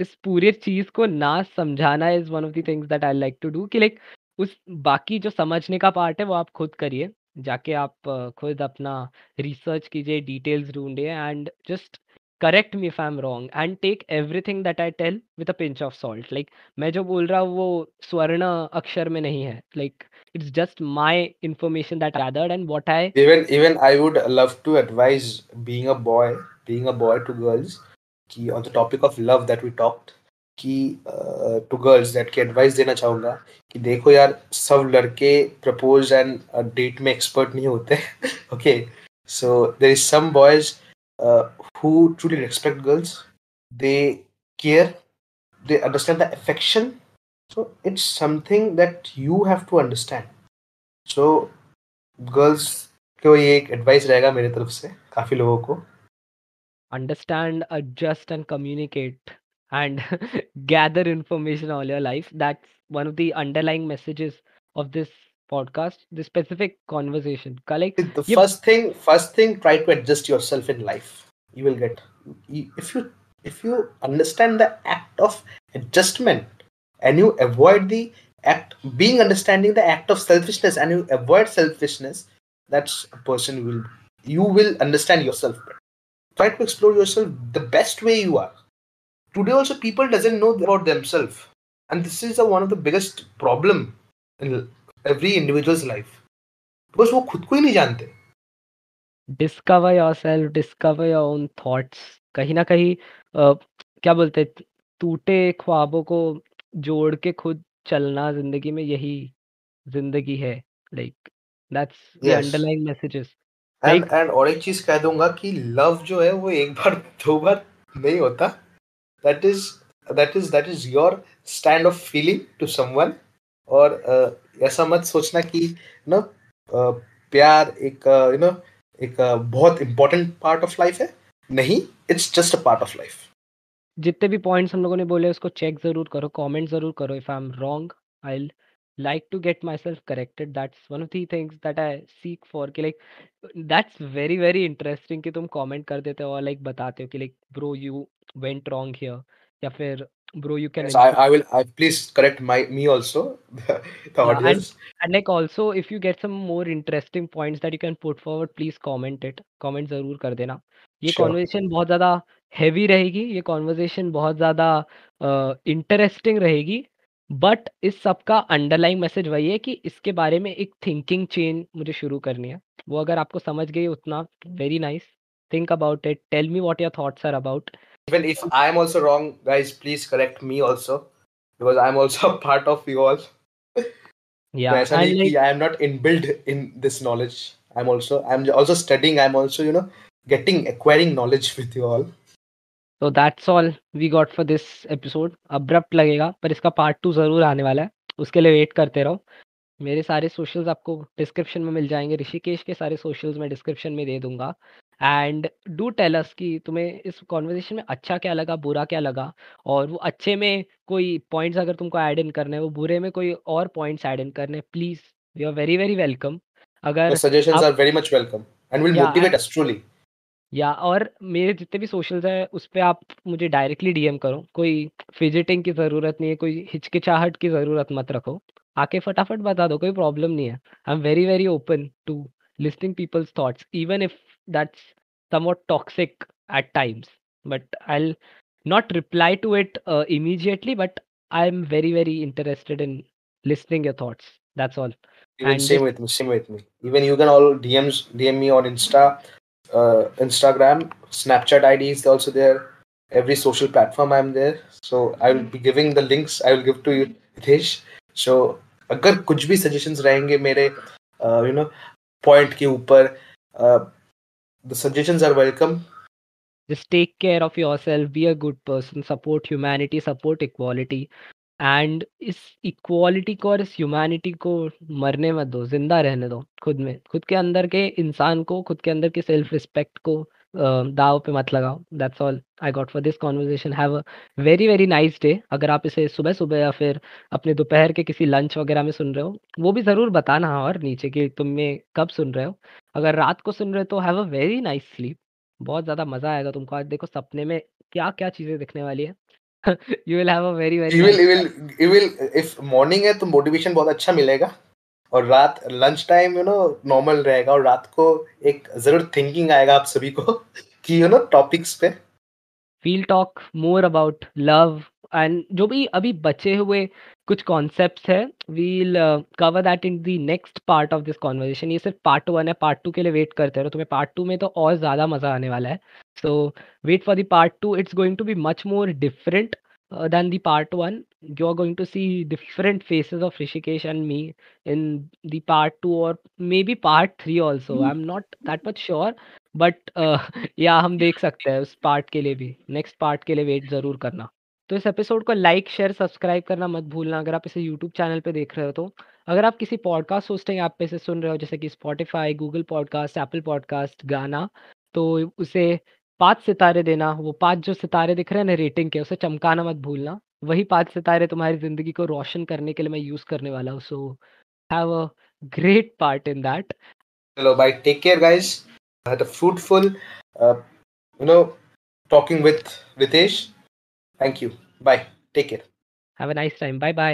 इस पूरे चीज को ना समझाना is one of the things that I like to do कि लाइक उस बाकी जो समझने का पार्ट है वो आप खुद करिए जाके आप खुद अपना रिसर्च कीजिए डिटेल्स ढूंढिए and just correct me if I am wrong and take everything that I tell with a pinch of salt like मैं जो बोल रहा हूँ वो स्वर्ण अक्षर में नहीं है like it's just my information that gathered and what I even even i would love to advise being a boy being a boy to girls कि on the topic of love that we talked कि to girls that की advice देना चाहूँगा कि देखो यार सब लड़के प्रपोज एंड डेट में एक्सपर्ट नहीं होते okay so there is some boys who truly respect girls they care they understand the affection so it's something that you have to understand so girls को ये एक एडवाइस रहेगा मेरी तरफ से काफ़ी लोगों को understand, adjust, and communicate and gather information all your life. That's one of the underlying messages of this podcast, this specific conversation. Collect the yep. first thing, first thing, try to adjust yourself in life. You will get if you if you understand the act of adjustment and you avoid the act being understanding the act of selfishness and you avoid selfishness, that's a person will you will understand yourself better try to explore yourself the best way you are today also people doesn't know about themselves and this is a, one of the biggest problem in every individual's life because wo khud ko hi nahi jante discover yourself discover your own thoughts kahin na kahin uh, kya bolte हैं टूटे ख्वाबों को जोड़ के खुद चलना जिंदगी में यही जिंदगी है like that's the underlying messages and and और एक चीज कह दूंगा कि लव जो है वो एक बार दो बार नहीं होता that is that is that is your stand of feeling to someone और uh, ऐसा मत सोचना कि नो uh, प्यार एक you uh, no you know, एक uh, बहुत इंपॉर्टेंट पार्ट ऑफ लाइफ है नहीं it's just a part of life जितने भी पॉइंट्स हम लोगों ने बोले उसको चेक जरूर करो कमेंट जरूर करो if I am wrong I like to get myself corrected that's one of the things that i seek for ki like that's very very interesting ki tum comment kar dete ho और like batate ho ki like bro you went wrong here ya fir bro you can Yes, I, I will. I please correct my me also, the yeah audience. and and like also if you get some more interesting points that you can put forward please comment it comment zarur kar dena ye Sure. conversation bahut zyada heavy rahegi ye conversation bahut zyada uh, interesting rahegi but इस सबका underlying message वही है कि इसके बारे में एक thinking change मुझे शुरू करनी है वो अगर आपको समझ गई उतना very nice think about it tell me what your thoughts are about well if i am also wrong guys please correct me also because i'm also a part of you all yeah so I, like, I am not inbuilt in this knowledge i'm also i'm also studying i'm also you know getting acquiring knowledge with you all तो that's all we got for this episode abrupt लगेगा पर इसका part two ज़रूर आने वाला है उसके लिए वेट करते रहो मेरे सारे सोशल्स आपको डिस्क्रिप्शन में मिल जाएंगे ऋषिकेश के सारे सोशल्स मैं डिस्क्रिप्शन में दे दूंगा एंड डू टेल अस कि तुम्हें इस कॉन्वर्जेशन में अच्छा क्या लगा बुरा क्या लगा और वो अच्छे में कोई पॉइंट्स अगर तुमको ऐड इन करने वो बुरे में कोई और पॉइंट्स ऐड इन करने please we are very very welcome अगर suggestions are very much welcome and will motivate us truly या और मेरे जितने भी सोशल्स हैं उस पर आप मुझे डायरेक्टली डीएम करो कोई फिजिटिंग की ज़रूरत नहीं है कोई हिचकिचाहट की ज़रूरत मत रखो आके फटाफट बता दो कोई प्रॉब्लम नहीं है I am very very open to listening peoples thoughts even if that's somewhat toxic at times but I not reply to it immediately but I am very very interested in listening your thoughts that's all Even uh, same with me, same with me. Even you can all DMs, DM me on Insta. uh, Instagram, Snapchat ID is also there. Every social platform I'm there. So I will be giving the links. I will give to you, Hitesh. So अगर कुछ भी suggestions रहेंगे मेरे you know point के ऊपर uh, the suggestions are welcome. Just take care of yourself. Be a good person. Support humanity. Support equality. And इस equality को और इस ह्यूमैनिटी को मरने मत दो जिंदा रहने दो खुद में खुद के अंदर के इंसान को खुद के अंदर के सेल्फ रिस्पेक्ट को दाव पे मत लगाओ that's all I got for this conversation have a very very nice day अगर आप इसे सुबह सुबह या फिर अपने दोपहर के किसी लंच वगैरह में सुन रहे हो वो भी ज़रूर बताना और नीचे कि तुम में कब सुन रहे हो अगर रात को सुन रहे हो तो have a very nice sleep बहुत ज़्यादा मज़ा आएगा तुमको आज देखो सपने में क्या क्या चीज़ें दिखने वाली है you will have a very very you will you will you will if morning है तो motivation बहुत अच्छा मिलेगा और रात lunch time you know normal रहेगा और रात को एक जरूर थिंकिंग आएगा आप सभी को कि यू नो टॉपिक्स पे feel talk more about love and जो भी अभी बचे हुए कुछ कॉन्सेप्ट्स है we'll cover that in the next part of this conversation ये सिर्फ पार्ट वन है पार्ट टू के लिए वेट करते रहो तुम्हें पार्ट टू में तो और ज़्यादा मज़ा आने वाला है So wait for the part 2 It's going to be much more different uh, than the part 1 you are going to see different faces of Rishikesh and me in the part 2 or maybe part 3 also. Mm. I'm not that much sure, but uh, yeah hum dekh sakte हैं us part ke liye bhi next part ke liye wait zarur karna तो इस episode को like share subscribe करना मत भूलना अगर आप इसे यूट्यूब चैनल पे देख रहे हो तो अगर आप किसी पॉडकास्ट होस्टिंग ऐप पे इसे सुन रहे हो जैसे कि Spotify Google podcast Apple podcast Gaana तो उसे पांच सितारे देना वो पांच जो सितारे दिख रहे हैं ना रेटिंग के उसे चमकाना मत भूलना वही पांच सितारे तुम्हारी जिंदगी को रोशन करने के लिए मैं यूज करने वाला हूँ so have a great part in that चलो bye take care guys had a fruitful uh, you know talking with Ritesh thank you bye take care have a nice time bye